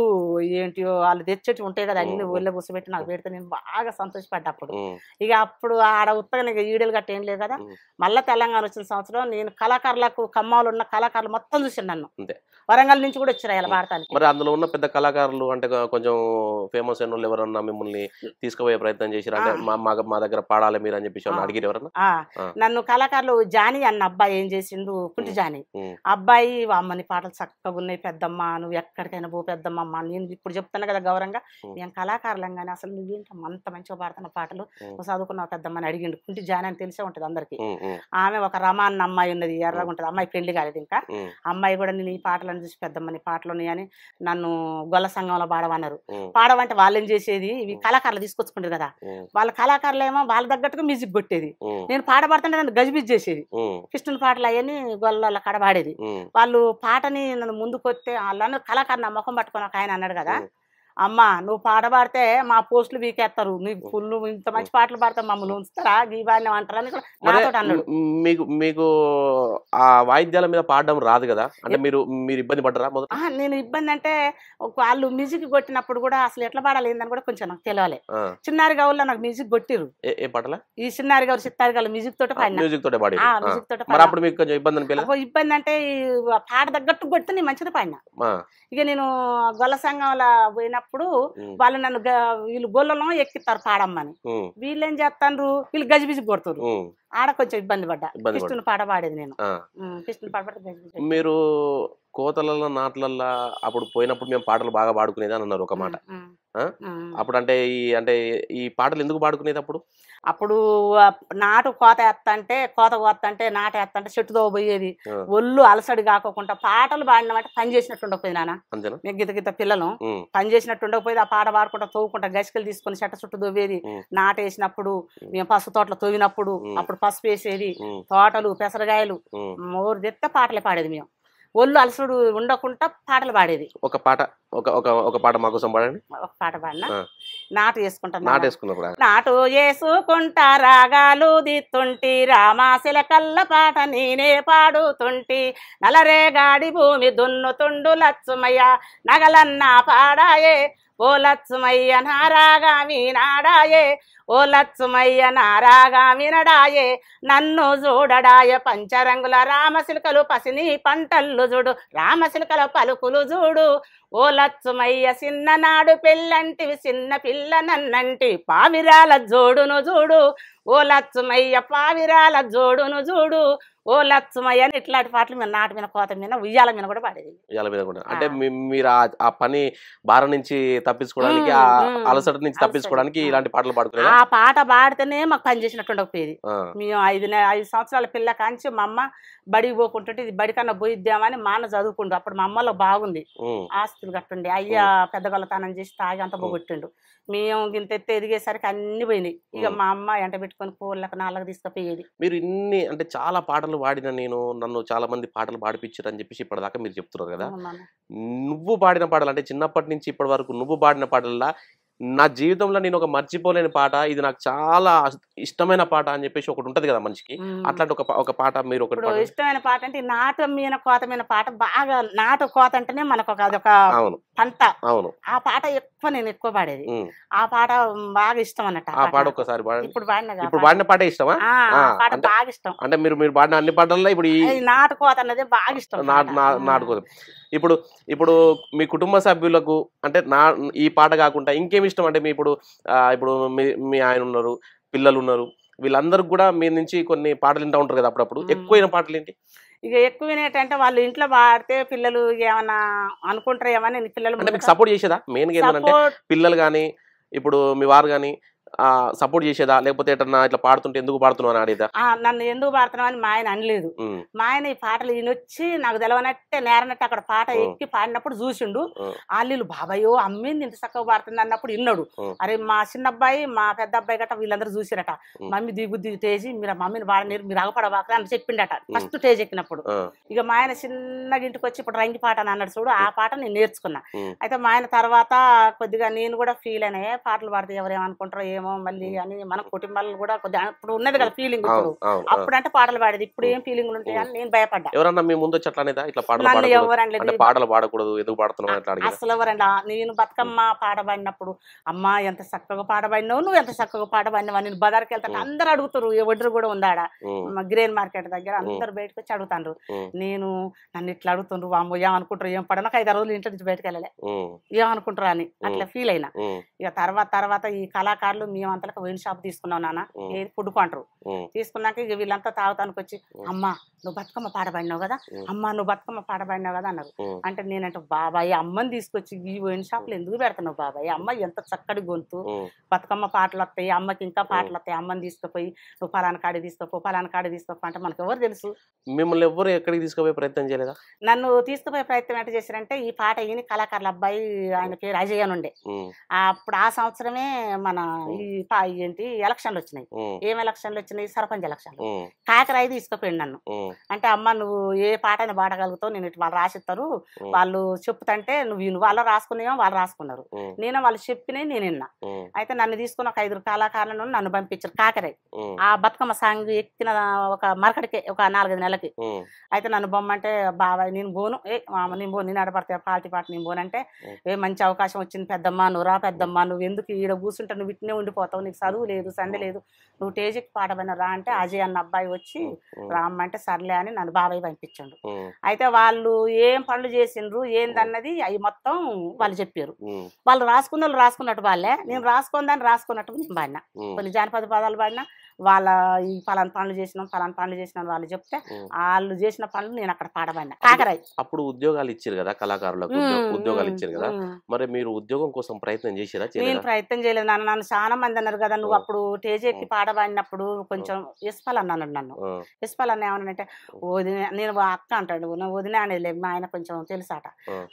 ఏంటి వాళ్ళు తెచ్చేటి ఉంటాయి కదా అన్ని ఊళ్ళో పూసబెట్టి నాకు పెడితే నేను బాగా సంతోషపడ్డా అప్పుడు ఇక అప్పుడు ఆడ ఉత్తగా ఇక ఈడేలు గట్ట ఏం లేదు కదా మళ్ళీ తెలంగాణ వచ్చిన సంవత్సరం నేను కళాకారులకు కమ్మాలు ఉన్న కళాకారులు మొత్తం చూసి నన్ను వరంగల్ నుంచి కూడా వచ్చారు ఇలా భారతానికి మరి అందులో ఉన్న పెద్ద కళాకారులు అంటే కొంచెం ఫేమస్ అయిన వాళ్ళు ఎవరన్నా మిమ్మల్ని తీసుకుపోయే ప్రయత్నం చేసి మా దగ్గర పాడాలి మీరు అని చెప్పేసి నన్ను కళాకారులు జానీ అన్న అబ్బాయి ఏం చేసిండు కుంటి అబ్బాయి అమ్మని పాటలు చక్కగా ఉన్నాయి పెద్దమ్మ నువ్వు ఎక్కడికైనా పో పెద్దమ్మ నేను ఇప్పుడు చెప్తున్నా కదా గౌరవంగా నేను కళాకారులం కానీ అసలు నువ్వేంటమ్మా అంత మంచిగా పాడుతున్న పాటలు పెద్దమ్మ పెద్దమ్మని అడిగిండు కుంటి జాని అని తెలిసే ఉంటది అందరికి ఆమె ఒక రమాన్న అమ్మాయి ఉన్నది ఎర్రగా ఉంటది అమ్మాయి పెళ్లి కాలేదు ఇంకా అమ్మాయి కూడా నేను ఈ పాటలను చూసి పెద్దమ్మ నీ పాటలు అని నన్ను గొల్ల సంఘంలో పాడవన్నారు పాడవంటే వాళ్ళేం చేసేది ఇవి కళాకారులు తీసుకొచ్చుకుంటారు కదా వాళ్ళ కళాకారులు ఏమో వాళ్ళ తగ్గట్టుగా మ్యూజిక్ కొట్టేది నేను పాడబడుతుంటే నన్ను గజిబిజ్ చేసేది కృష్ణ కృష్ణుని పాటలు అవన్నీ గొల్ల కడబాడేది వాళ్ళు పాటని నన్ను ముందుకొస్తే వాళ్ళను కళాకారు నా ముఖం పట్టుకొని ఒక ఆయన అన్నాడు కదా అమ్మ నువ్వు పాట పాడితే మా పోస్టులు వీకేస్తారు ఫుల్ ఇంత మంచి పాటలు పాడతావు మమ్మల్ని ఉంచుతారా గీవాన్ని అంటారని నాతో అన్నాడు మీకు మీకు ఆ వాయిద్యాల మీద పాడడం రాదు కదా అంటే మీరు మీరు ఇబ్బంది పడ్డరా నేను ఇబ్బంది అంటే వాళ్ళు మ్యూజిక్ కొట్టినప్పుడు కూడా అసలు ఎట్లా పాడాలి ఏందని కూడా కొంచెం నాకు తెలియాలి చిన్నారి గౌల్లో నాకు మ్యూజిక్ కొట్టిరు ఏ పాటల ఈ చిన్నారి గౌరు చిత్తారి గౌలు మ్యూజిక్ తోట పాడిన మ్యూజిక్ తోట పాడి మ్యూజిక్ తోట అప్పుడు మీకు కొంచెం ఇబ్బంది ఇబ్బంది అంటే పాట తగ్గట్టు కొడితే నేను మంచిగా పాడినా ఇక నేను గొల్ల సంఘంలో పోయినప్పుడు అప్పుడు వాళ్ళు నన్ను వీళ్ళు గొల్లలో ఎక్కిస్తారు పాడమ్మని వీళ్ళు ఏం చేస్తాను వీళ్ళు గజిబిజి కొడుతారు ఆడ కొంచెం ఇబ్బంది పడ్డా కృష్ణుని పాట పాడేది నేను కృష్ణుని పాట పాడితే మీరు కోతలలో నాట్లల్లో అప్పుడు పోయినప్పుడు మేము పాటలు బాగా పాడుకునేది అని అన్నారు ఒక మాట అప్పుడు అంటే ఈ అంటే ఈ పాటలు ఎందుకు పాడుకునేది అప్పుడు అప్పుడు నాటు కోత ఎత్తంటే కోత కోత్తంటే నాట ఎత్తంటే చెట్టు దోబోయేది ఒళ్ళు అలసడి కాకుండా పాటలు పాడినామంటే పని చేసినట్టు ఉండకపోయింది నాన్న మేము గిత గిత పిల్లలు పని చేసినట్టు ఉండకపోయింది ఆ పాట పాడుకుంటా తోవుకుంటా గసికలు తీసుకొని చెట్ట చుట్టూ తోవేది నాట వేసినప్పుడు మేము పసుపు తోటలో తోవినప్పుడు అప్పుడు పసుపు వేసేది తోటలు పెసరగాయలు మోరు తెత్త పాటలే పాడేది మేము ఒళ్ళు అలసడు ఉండకుండా పాటలు పాడేది ఒక పాట ఒక ఒక ఒక పాట మా కోసం పాడండి ఒక పాట పాడినా నాటు వేసుకుంటా నాటు వేసుకున్నప్పుడు నాటు వేసుకుంటా రాగాలు దిత్తుంటి రామాశిల కళ్ళ పాట నేనే పాడుతుంటి నలరేగాడి భూమి దున్నుతుండు లచ్చుమయ్య నగలన్నా పాడాయే ఓ లక్ష్మయ్య నారాగా నాడాయే ఓ లక్ష్మయ్య నారాగా నడాయే నన్ను చూడడాయ పంచరంగుల రామశిల్కలు పసిని పంటల్లు చూడు రామశిల్కల పలుకులు చూడు ఓ లక్ష్మయ్య చిన్ననాడు పెళ్ళంటివి చిన్న పిల్ల నన్నంటి పావిరాల జోడును చూడు ఓ లక్ష్మయ్య పావిరాల జోడును చూడు ఓ లచ్చమయ్య అని ఇట్లాంటి పాటలు మీద నాటి మీద కోత మీద ఉయ్యాల మీద కూడా పాడేది ఉయ్యాల మీద కూడా అంటే మీరు ఆ పని భారం నుంచి తప్పించుకోవడానికి ఆ అలసట నుంచి తప్పించుకోవడానికి ఇలాంటి పాటలు పాడుతుంది ఆ పాట పాడితేనే మాకు పని చేసినట్టు పోయేది మేము ఐదు ఐదు సంవత్సరాల పిల్ల కాంచి మా అమ్మ బడికి పోకుంటుంటే ఇది బడికన్నా పోయిద్దామని మా అన్న చదువుకుండు అప్పుడు మా అమ్మలో బాగుంది ఆస్తులు కట్టుండి అయ్యా పెద్ద గొల్లతనం చేసి తాగి అంత పోగొట్టిండు మేము ఇంత ఎత్తే ఎదిగేసరికి అన్ని పోయినాయి ఇక మా అమ్మ ఎంట పెట్టుకొని కోళ్ళకు నాలుగు తీసుకుపోయేది మీరు ఇన్ని అంటే చాలా పాటలు వాడిన నేను నన్ను చాలా మంది పాటలు పాడిపించారు అని చెప్పేసి ఇప్పటిదాకా మీరు చెప్తున్నారు కదా నువ్వు పాడిన పాటలు అంటే చిన్నప్పటి నుంచి ఇప్పటి వరకు నువ్వు పాడిన పాటల్లా నా జీవితంలో నేను ఒక మర్చిపోలేని పాట ఇది నాకు చాలా ఇష్టమైన పాట అని చెప్పేసి ఒకటి ఉంటది కదా మనిషికి అట్లాంటి ఒక ఒక పాట మీరు ఒకటి ఇష్టమైన పాట అంటే నాట మీద కోత మీద పాట బాగా నాటు కోత అంటేనే మనకు ఒక అదొక అవును పంట అవును ఆ పాట ఎక్కువ నేను ఎక్కువ పాడేది ఆ పాట బాగా ఇష్టం అన్నట్టు ఆ పాట ఒక్కసారి ఇప్పుడు పాడిన ఇప్పుడు పాడిన పాట ఇష్టమా పాట బాగా ఇష్టం అంటే మీరు మీరు పాడిన అన్ని పాటల్లో ఇప్పుడు నాటుకోత అన్నది బాగా ఇష్టం నాటుకోత ఇప్పుడు ఇప్పుడు మీ కుటుంబ సభ్యులకు అంటే నా ఈ పాట కాకుండా ఇంకేమి ఇష్టం అంటే మీ ఇప్పుడు ఇప్పుడు మీ మీ ఆయన ఉన్నారు పిల్లలు ఉన్నారు వీళ్ళందరికి కూడా మీ నుంచి కొన్ని పాటలు వింటూ ఉంటారు కదా అప్పుడప్పుడు ఎక్కువైన పాటలు ఏంటి ఇక ఎక్కువ ఏంటంటే వాళ్ళు ఇంట్లో వాడితే పిల్లలు ఏమైనా అనుకుంటారు ఏమని పిల్లలు సపోర్ట్ చేసేదా మెయిన్ పిల్లలు కానీ ఇప్పుడు మీ వారు కానీ సపోర్ట్ చేసేదా లేకపోతే ఎటన్నా ఇట్లా పాడుతుంటే ఎందుకు పాడుతున్నావు అడిగేదా నన్ను ఎందుకు పాడుతున్నావు అని మా ఆయన అనలేదు మా ఆయన ఈ పాటలు ఈయనొచ్చి నాకు తెలవనట్టే నేరనట్టే అక్కడ పాట ఎక్కి పాడినప్పుడు చూసిండు వాళ్ళు బాబాయో అమ్మింది ఇంత చక్కగా పాడుతుంది అన్నప్పుడు విన్నాడు అరే మా చిన్న అబ్బాయి మా పెద్ద అబ్బాయి గట్ట వీళ్ళందరూ చూసిరట మమ్మీ దిగుద్ది తేజి మీరు మమ్మీని వాడని మీరు ఆగపడబాక అని చెప్పిండట ఫస్ట్ తేజ్ ఎక్కినప్పుడు ఇక మా ఆయన చిన్నగా ఇంటికి వచ్చి ఇప్పుడు రంగి పాట అని అన్నాడు చూడు ఆ పాట నేను నేర్చుకున్నా అయితే మా ఆయన తర్వాత కొద్దిగా నేను కూడా ఫీల్ అయినా పాటలు పాడితే ఎవరేమనుకుంటారో ఏమనుకుంటారో ఏమో మళ్ళీ అని మన కుటుంబాలను కూడా కొద్దిగా అప్పుడు ఉన్నది కదా ఫీలింగ్ అప్పుడు అంటే పాటలు పాడేది ఇప్పుడు ఏం ఫీలింగ్ ఉంటాయని అని నేను భయపడ్డా ఎవరన్నా మీ ముందు వచ్చి ఇట్లా పాటలు పాటలు పాడకూడదు ఎందుకు పాడుతున్నావు అసలు ఎవరండి నేను బతుకమ్మ పాట పాడినప్పుడు అమ్మ ఎంత చక్కగా పాట పాడినావు నువ్వు ఎంత చక్కగా పాట పాడినావు నేను బజార్కి వెళ్తాను అందరూ అడుగుతారు ఒడ్రు కూడా ఉందాడ గ్రేన్ మార్కెట్ దగ్గర అందరు బయటకు వచ్చి అడుగుతాండ్రు నేను నన్ను ఇట్లా అడుగుతుండ్రు అమ్మో ఏమనుకుంటారు ఏం పడనా ఐదు రోజులు ఇంటి నుంచి బయటకు వెళ్ళలే ఏమనుకుంటారు అని అట్లా ఫీల్ అయినా ఇక తర్వాత తర్వాత ఈ కళాకారులు మేము అంతలకు వైన్ షాప్ తీసుకున్నావు నాన్న ఏది ఫుడ్ కాంటర్ తీసుకున్నాక ఇక వీళ్ళంతా తాగుతానికి వచ్చి అమ్మ నువ్వు బతుకమ్మ పాడబడినావు కదా అమ్మ నువ్వు బతుకమ్మ పాడబడినావు కదా అన్నారు అంటే నేనంటే బాబాయ్ అమ్మని తీసుకొచ్చి ఈ వైన్ లో ఎందుకు పెడతాను బాబాయ్ అమ్మ ఎంత చక్కటి గొంతు బతుకమ్మ పాటలు వస్తాయి అమ్మకి ఇంకా పాటలు వస్తాయి అమ్మని తీసుకుపోయి నువ్వు పలానా కాడి తీసుకోపో పలానా కాడి తీసుకోపో అంటే మనకు ఎవరు తెలుసు మిమ్మల్ని ఎవరు ఎక్కడికి తీసుకుపోయే ప్రయత్నం చేయలేదా నన్ను తీసుకుపోయే ప్రయత్నం ఎట్లా చేశారంటే ఈ పాట విని కళాకారుల అబ్బాయి ఆయన పేరు అజయ్ అని ఉండే అప్పుడు ఆ సంవత్సరమే మన ఏంటి ఎలక్షన్లు వచ్చినాయి ఏం ఎలక్షన్లు వచ్చినాయి సర్పంచ్ ఎలక్షన్లు కాకరాయి తీసుకుపోయింది నన్ను అంటే అమ్మ నువ్వు ఏ పాటని పాడగలుగుతావు నేను ఇటు వాళ్ళు రాసిస్తారు వాళ్ళు చెప్తుంటే నువ్వు విను వాళ్ళు రాసుకునేవో వాళ్ళు రాసుకున్నారు నేను వాళ్ళు చెప్పినవి నేను విన్నా అయితే నన్ను తీసుకున్న ఒక ఐదు కళాకారులను నన్ను పంపించారు కాకరాయి ఆ బతుకమ్మ సాంగ్ ఎక్కిన ఒక మరకడికి ఒక నాలుగైదు నెలకి అయితే నన్ను బొమ్మంటే బాబాయ్ నేను బోను ఏ మామ నేను బోను నేను ఆడపడతా పార్టీ పాట నేను బోనంటే ఏ మంచి అవకాశం వచ్చింది పెద్దమ్మ నువ్వు రా పెద్దమ్మ నువ్వు ఎందుకు ఈడ కూర్చుంటే నువ్వు ఇట్నే ఓడిపోతావు నీకు చదువు లేదు సంధి లేదు నువ్వు టేజిక్ పాడమని రా అంటే అజయ్ అన్న అబ్బాయి వచ్చి రామ్మంటే సర్లే అని నన్ను బాబాయ్ పంపించండు అయితే వాళ్ళు ఏం పనులు చేసిండ్రు ఏందన్నది అవి మొత్తం వాళ్ళు చెప్పారు వాళ్ళు రాసుకున్న వాళ్ళు రాసుకున్నట్టు వాళ్ళే నేను రాసుకుందని రాసుకున్నట్టు నేను పాడినా కొన్ని జానపద పదాలు పాడినా వాళ్ళ ఈ పనులు చేసినాం పలానా పనులు చేసినాం వాళ్ళు చెప్తే వాళ్ళు చేసిన పనులు నేను అక్కడ పాడబడినా కాకరాయి అప్పుడు ఉద్యోగాలు ఇచ్చారు కదా కళాకారులకు ఉద్యోగాలు ఇచ్చారు కదా మరి మీరు ఉద్యోగం కోసం ప్రయత్నం చేసారా నేను ప్రయత్నం చేయలేదు నాన్న నన్ను చాలా మంది అన్నారు కదా నువ్వు అప్పుడు స్టేజ్ ఎక్కి పాడబడినప్పుడు కొంచెం ఎస్పాల్ అన్నాను నన్ను ఎస్పాల్ అన్న ఏమన్నంటే వదిన నేను అక్క అంటాడు వదిన అనేది లేదు మా ఆయన కొంచెం తెలుసాట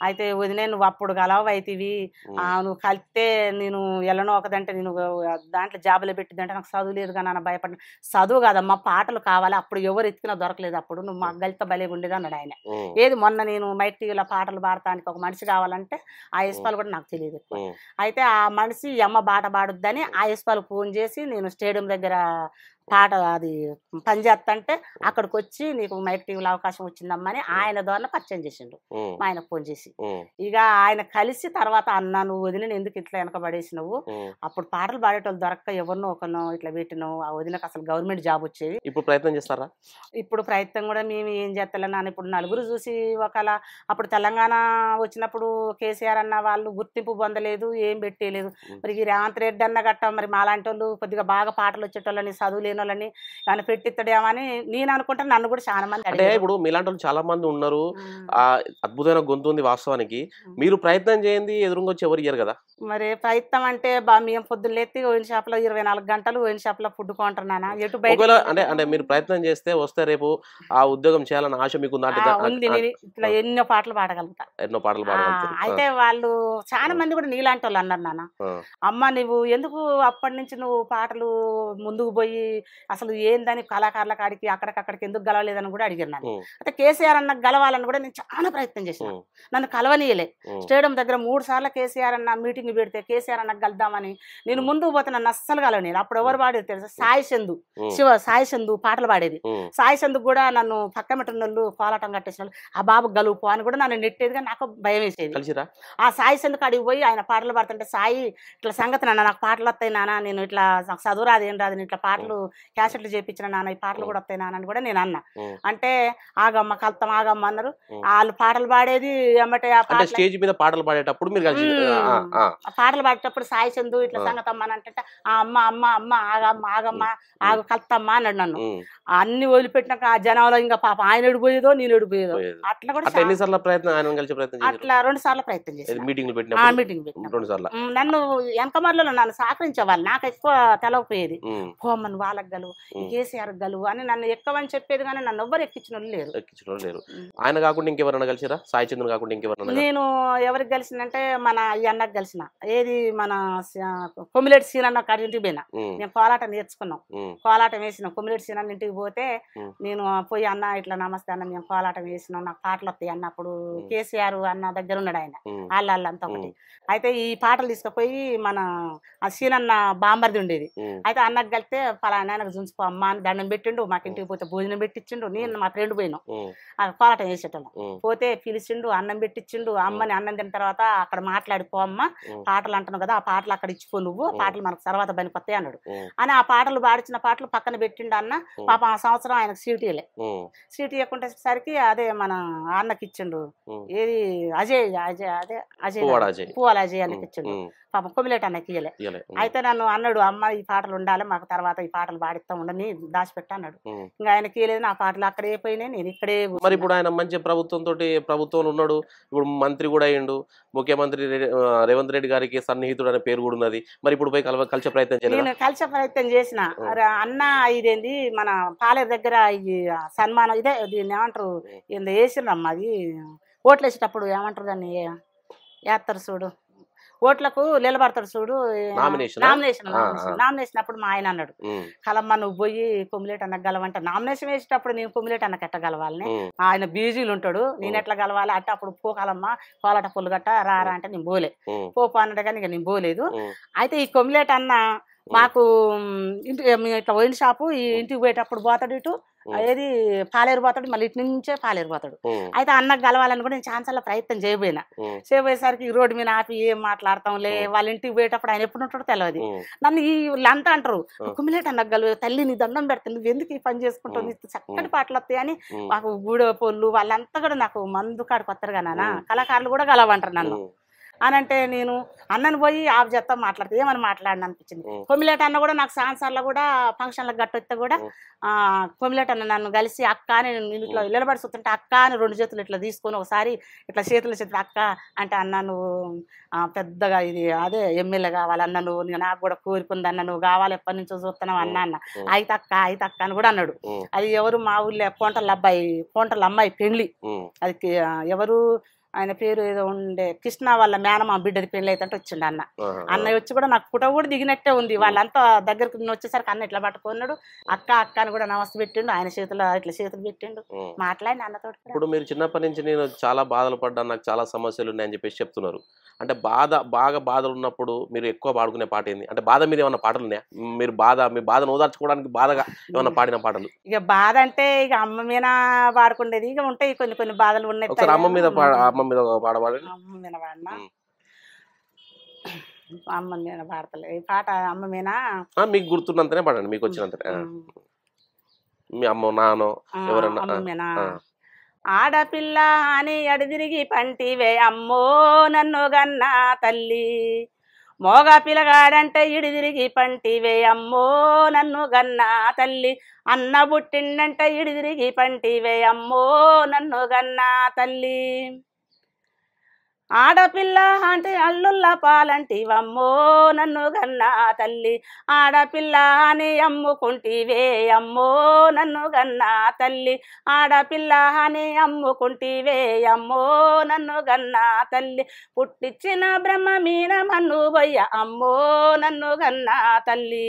అయితే వదినే నువ్వు అప్పుడు గలవైతివి నువ్వు కలిస్తే నేను ఎలానో ఒకదంటే నేను దాంట్లో జాబులు పెట్టిందంటే నాకు చదువు లేదు కానీ భయం భయపడిన చదువు కాదమ్మా పాటలు కావాలి అప్పుడు ఎవరు ఎత్తుకున్నా దొరకలేదు అప్పుడు నువ్వు మా గలిత భలే ఉండేది అన్నాడు ఆయన ఏది మొన్న నేను మైక్ టీవీలో పాటలు పాడటానికి ఒక మనిషి కావాలంటే ఆ యశ్పాలు కూడా నాకు తెలియదు అయితే ఆ మనిషి అమ్మ బాట పాడుద్దని ఆ యశ్పాలు ఫోన్ చేసి నేను స్టేడియం దగ్గర పాట అది పనిచేస్తంటే అక్కడికి వచ్చి నీకు మైక్ టీవీలో అవకాశం వచ్చిందమ్మా అని ఆయన ద్వారా పరిచయం చేసిండు మా ఆయన ఫోన్ చేసి ఇక ఆయన కలిసి తర్వాత అన్న నువ్వు వదిలిన ఎందుకు ఇట్లా వెనకబడేసినవు అప్పుడు పాటలు పాడేటోళ్ళు దొరక్క ఎవరినో ఒకరినో ఇట్లా పెట్టినో ఆ వదినకు అసలు గవర్నమెంట్ జాబ్ వచ్చేది ఇప్పుడు ప్రయత్నం చేస్తారా ఇప్పుడు ప్రయత్నం కూడా మేము ఏం చేస్తాను నాన్న ఇప్పుడు నలుగురు చూసి ఒకవేళ అప్పుడు తెలంగాణ వచ్చినప్పుడు కేసీఆర్ అన్న వాళ్ళు గుర్తింపు పొందలేదు ఏం పెట్టేయలేదు మరి ఈ రేవంత్ రెడ్డి అన్న గట్ట మరి మాలాంటి వాళ్ళు కొద్దిగా బాగా పాటలు వచ్చేటోళ్ళని చదువులేదు తెలియని వాళ్ళని ఏమైనా అని నేను అనుకుంటాను నన్ను కూడా చాలా మంది అంటే ఇప్పుడు మీలాంటి వాళ్ళు చాలా మంది ఉన్నారు అద్భుతమైన గొంతు ఉంది వాస్తవానికి మీరు ప్రయత్నం చేయండి వచ్చి ఎవరు ఇయ్యారు కదా మరి ప్రయత్నం అంటే బా మేము పొద్దున్న లేతి ఓయిన్ షాప్ లో ఇరవై నాలుగు గంటలు ఓయిన్ షాప్ లో ఫుడ్ కొంటున్నానా ఎటు బయట అంటే అంటే మీరు ప్రయత్నం చేస్తే వస్తే రేపు ఆ ఉద్యోగం చేయాలని ఆశ మీకు ఉంది ఇట్లా ఎన్నో పాటలు పాడగలుగుతా ఎన్నో పాటలు అయితే వాళ్ళు చాలా మంది కూడా నీలాంటి వాళ్ళు అన్నారు నాన్న అమ్మ నువ్వు ఎందుకు అప్పటి నుంచి నువ్వు పాటలు ముందుకు పోయి అసలు ఏందని కళాకారుల కాడికి అక్కడికక్కడికి ఎందుకు గలవలేదని కూడా అడిగారు నన్ను అయితే కేసీఆర్ అన్న గలవాలని కూడా నేను చాలా ప్రయత్నం చేసిన నన్ను కలవనీయలే స్టేడియం దగ్గర మూడు సార్లు కేసీఆర్ అన్న మీటింగ్ పెడితే కేసీఆర్ అన్న గలదామని నేను ముందుకు పోతే నన్ను అస్సలు కలవని అప్పుడు ఎవరు పాడేది తెలుసా సాయి చందు శివ సాయి చందు పాటలు పాడేది సాయి చందు కూడా నన్ను పక్క మెట్టినోళ్ళు పోలాటం కట్టేసిన ఆ బాబు గలుపు అని కూడా నన్ను నెట్టేదిగా నాకు భయం వేసేది ఆ సాయి చందు కాడికి పోయి ఆయన పాటలు పాడుతుంటే సాయి ఇట్లా సంగతి నాన్న నాకు పాటలు వస్తాయి నాన్న నేను ఇట్లా చదువు రాదు ఏం రాదు ఇట్లా పాటలు క్యాసెట్లు చేయించిన నాన్న ఈ పాటలు కూడా వస్తాయి నాన్న కూడా నేను అన్న అంటే ఆగమ్మ కలుతాం ఆగమ్మ అన్నారు వాళ్ళు పాటలు పాడేది స్టేజ్ మీద పాటలు పాడేటప్పుడు పాటలు పాడేటప్పుడు సాయి చందు ఇట్లా సంగతమ్మ అని అంటే ఆ అమ్మ అమ్మ అమ్మ ఆగమ్మ ఆగమ్మ ఆగ కలతమ్మ అన్నాడు నన్ను అన్ని వదిలిపెట్టినాక ఆ జనంలో ఇంకా పాప ఆయన ఎడిపోయేదో నేను ఎడిపోయేదో అట్లా కూడా ఎన్నిసార్లు ప్రయత్నం ఆయన కలిసి ప్రయత్నం అట్లా రెండు సార్లు ప్రయత్నం చేసి మీటింగ్ మీటింగ్ రెండు సార్లు నన్ను వెనకమర్లో నన్ను సహకరించేవాళ్ళు నాకు ఎక్కువ తెలవపోయేది పోమని వాళ్ళకి అరగ్గలు కేసీఆర్ అరగ్గలు అని నన్ను ఎక్కవని చెప్పేది కానీ నన్ను ఎవ్వరు ఎక్కించిన లేరు ఎక్కించిన లేరు ఆయన కాకుండా ఇంకెవరన్నా కలిసిరా సాయి చంద్రన్ కాకుండా ఇంకెవరైనా నేను ఎవరికి అంటే మన అయ్యన్నకు అన్నకు కలిసిన ఏది మన సీన్ సీనన్న కాడి ఇంటికి పోయినా నేను కోలాట నేర్చుకున్నాం వేసిన వేసినాం సీన్ అన్న ఇంటికి పోతే నేను పోయి అన్న ఇట్లా నమస్తే అన్న మేము కోలాట వేసినాం నాకు పాటలు వస్తాయి అన్నప్పుడు కేసీఆర్ అన్న దగ్గర ఉన్నాడు ఆయన వాళ్ళంతా ఒకటి అయితే ఈ పాటలు తీసుకుపోయి మన ఆ అన్న బాంబర్ది ఉండేది అయితే అన్నకు కలిస్తే పలానా నాన్నకు చూసిపో అమ్మ అని దండం పెట్టిండు మాకు ఇంటికి పోతే భోజనం పెట్టించిండు నేను మా ఫ్రెండ్ పోయినాం పోరాటం చేసేటోళ్ళం పోతే పిలిచిండు అన్నం పెట్టించిండు అమ్మని అన్నం తిన్న తర్వాత అక్కడ మాట్లాడిపో అమ్మ పాటలు అంటున్నావు కదా ఆ పాటలు అక్కడ ఇచ్చిపో నువ్వు పాటలు మనకు తర్వాత పనికొస్తాయి అన్నాడు అని ఆ పాటలు పాడిచిన పాటలు పక్కన పెట్టిండు అన్న పాప ఆ సంవత్సరం ఆయనకు సీట్ సీటీ సీట్ ఇవ్వకుండా సరికి అదే మన అన్నకి ఇచ్చిండు ఏది అజయ్ అజయ్ అదే అజయ్ పువ్వాల అజయ్ అన్నకి ఇచ్చిండు పాపం కొమిలేట నాకు ఇయ్యలే అయితే నన్ను అన్నాడు అమ్మ ఈ పాటలు ఉండాలి మాకు తర్వాత ఈ పాటలు పాడిస్తా ఉండని దాచిపెట్ట అన్నాడు ఇంకా ఆయన కీయలేదు నా పాటలు అక్కడే పోయినాయి నేను ఇక్కడే మరి ఇప్పుడు ఆయన మంచి ప్రభుత్వం తోటి ప్రభుత్వం ఉన్నాడు ఇప్పుడు మంత్రి కూడా అయ్యిండు ముఖ్యమంత్రి రేవంత్ రెడ్డి గారికి సన్నిహితుడు అనే పేరు కూడా ఉన్నది మరి ఇప్పుడు పోయి కలవ కలిసే ప్రయత్నం నేను కలిసే ప్రయత్నం చేసిన అన్న ఇదేంది మన పాలేరు దగ్గర ఈ సన్మానం ఇదే దీన్ని ఏమంటారు వేసినమ్మా అది ఓట్లేసేటప్పుడు ఏమంటారు దాన్ని ఏత్తరు చూడు ఓట్లకు నిలబడతాడు చూడు నామినేషన్ నామినేషన్ అప్పుడు మా ఆయన అన్నాడు కలమ్మ నువ్వు పోయి కొమ్మిలేట్ అన్న గలవంట నామినేషన్ వేసేటప్పుడు నేను కొమ్మిలేట్ అన్నకి ఎట్ట గలవాలని ఆయన బీజీలు ఉంటాడు నేను ఎట్లా గలవాలి అంటే అప్పుడు పో కలమ్మ కోలట పుల్లుగట్ట రారా అంటే నేను పోలే పో అన్నట్టుగా నేను పోలేదు అయితే ఈ కొమ్మిలేట్ అన్న మాకు ఇంటి ఇట్లా వైన్ షాపు ఈ ఇంటికి పోయేటప్పుడు పోతాడు ఇటు ఏది పాలేరు పోతాడు మళ్ళీ ఇటు నుంచే పాలేరు పోతాడు అయితే అన్నకు కలవాలని కూడా నేను ఛాన్సల్లో ప్రయత్నం చేయబోయినా చేయబోయేసరికి ఈ రోడ్డు మీద ఆపి ఏం మాట్లాడతాంలే వాళ్ళ ఇంటికి పోయేటప్పుడు ఆయన ఎప్పుడు ఉంటాడో తెలియదు నన్ను ఈ అంతా అంటారు కుమ్మిలేట అన్నకు గలవ తల్లి నీ దండం పెడతాను నువ్వు ఎందుకు ఈ పని చేసుకుంటావు చక్కటి పాటలు వస్తాయి అని మాకు గూడె పొల్లు వాళ్ళంతా కూడా నాకు మందు కాడికి వస్తారు కదా కళాకారులు కూడా గలవంటారు నన్ను అని అంటే నేను అన్నను పోయి ఆఫ్ చేస్తా మాట్లాడితే ఏమని మాట్లాడిన అనిపించింది కొమ్మిలేట అన్న కూడా నాకు సాన్సార్లో కూడా ఫంక్షన్లకు గట్టొస్తే కూడా కొమ్మిలేట అన్న నన్ను కలిసి అక్క అని నేను ఇట్లా నిలబడి చూస్తుంటే అక్క అని రెండు చేతులు ఇట్లా తీసుకొని ఒకసారి ఇట్లా చేతుల చేతులు అక్క అంటే అన్న నువ్వు పెద్దగా ఇది అదే ఎమ్మెల్యే కావాలి అన్న నువ్వు నాకు కూడా కోరుకుంది అన్న నువ్వు కావాలి ఎప్పటి నుంచో చూస్తున్నావు అన్న అన్న అయితే అక్క అయితే అక్క అని కూడా అన్నాడు అది ఎవరు మా ఊళ్ళో కోంటల అబ్బాయి కోంటల అమ్మాయి పెండ్లి అది ఎవరు ఆయన పేరు ఏదో ఉండే కృష్ణ వాళ్ళ మేనమ్మ బిడ్డది పెళ్ళి అయితే వచ్చిండు అన్న అన్నయ్య వచ్చి కూడా నాకు ఫోటో కూడా దిగినట్టే ఉంది వాళ్ళంతా దగ్గరకు నేను వచ్చేసరికి అన్న ఇట్లా పట్టుకున్నాడు అక్క అక్క అని కూడా నమస్తే పెట్టిండు ఆయన చేతిలో ఇట్లా చేతులు పెట్టిండు మాట్లాడి అన్నతో ఇప్పుడు మీరు చిన్నప్పటి నుంచి నేను చాలా బాధలు పడ్డాను నాకు చాలా సమస్యలు ఉన్నాయని చెప్పేసి చెప్తున్నారు అంటే బాధ బాగా బాధలు ఉన్నప్పుడు మీరు ఎక్కువ పాడుకునే పాట ఏంది అంటే బాధ మీద ఏమైనా పాటలు ఉన్నాయా మీరు బాధ మీ బాధను ఓదార్చుకోవడానికి బాధగా ఏమైనా పాడిన పాటలు ఇక బాధ అంటే ఇక అమ్మ మీద పాడుకుండేది ఇక ఉంటాయి కొన్ని కొన్ని బాధలు ఉన్నాయి అమ్మ మీద అమ్మ మీద ఒక పాట అమ్మ మీద అమ్మ మీద పాడతలే ఈ పాట అమ్మ మీనా మీకు గుర్తున్నంతనే పాడండి మీకు వచ్చినంతనే మీ అమ్మ నానో ఎవరన్నా ఆడపిల్ల అని ఎడదిరిగి పంటివే అమ్మో నన్ను గన్నా తల్లి మోగ పిల్లగాడంటే ఇడిదిరిగి పంటివే అమ్మో నన్ను గన్నా తల్లి అన్న బుట్టిండంటే ఇడిదిరిగి పంటివే అమ్మో నన్ను గన్నా తల్లి ఆడపిల్ల అంటే అల్లుల్ల పాలంటివమ్మో నన్ను గన్నా తల్లి ఆడపిల్ల అని అమ్ముకుంటివే అమ్మో నన్ను గన్నా తల్లి ఆడపిల్ల అని అమ్ముకుంటివే అమ్మో నన్ను గన్నా తల్లి పుట్టిచ్చిన బ్రహ్మ మీన మన్ను బొయ్య అమ్మో నన్ను గన్నా తల్లి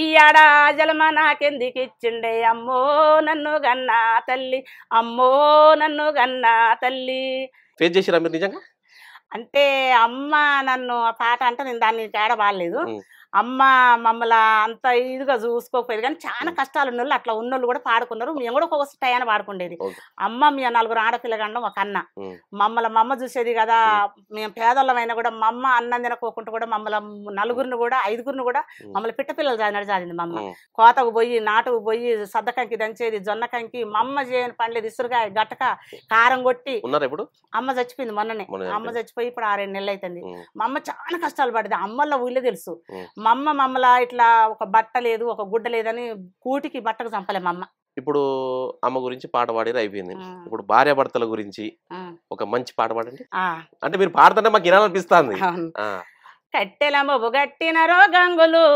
ఈ ఆడ జలమ ఇచ్చిండే అమ్మో నన్ను గన్నా తల్లి అమ్మో నన్ను గన్నా తల్లి ఫేస్ చేసిరా మీరు నిజంగా అంటే అమ్మ నన్ను ఆ పాట అంటే నేను దాన్ని తేడా బాగలేదు అమ్మ మమ్మల్ని అంత ఇదిగా చూసుకోకపోయేది కానీ చాలా కష్టాలు ఉన్న అట్లా ఉన్నోళ్ళు కూడా పాడుకున్నారు మేము కూడా ఒక్కొక్క టైం పాడుకుండేది అమ్మ మీ నలుగురు ఆడపిల్లగండం ఒక అన్న మమ్మల్ని మమ్మ చూసేది కదా మేము పేదోళ్ళమైనా కూడా మమ్మ అన్నం తినకోకుండా కూడా మమ్మల్ని నలుగురిని కూడా ఐదుగురిని కూడా మమ్మల్ని పిట్ట పిల్లలు చదివినట్టు చదివింది మమ్మ కోతకు పోయి నాటుకు పోయి సద్దకంకి దంచేది జొన్న కంకి మమ్మ చేయని పండ్లేదు ఇసురుగాయ గట్టక కారం కొట్టి అమ్మ చచ్చిపోయింది మొన్ననే అమ్మ చచ్చిపోయి ఇప్పుడు ఆరేడు నెలలు అవుతుంది మా అమ్మ చాలా కష్టాలు పడింది అమ్మల్లో ఊళ్ళే తెలుసు మమ్మ అమ్మ మమ్మలా ఇట్లా ఒక బట్ట లేదు ఒక గుడ్డ లేదని కూటికి బట్టకు చంపలే మా అమ్మ ఇప్పుడు అమ్మ గురించి పాట పాడేది అయిపోయింది ఇప్పుడు భర్తల గురించి ఒక మంచి పాట పాడండి అంటే మీరు పాడుతుంటే మాకు వినాలనిపిస్తుంది కట్టెల మొబు కట్టిన రోగంగులు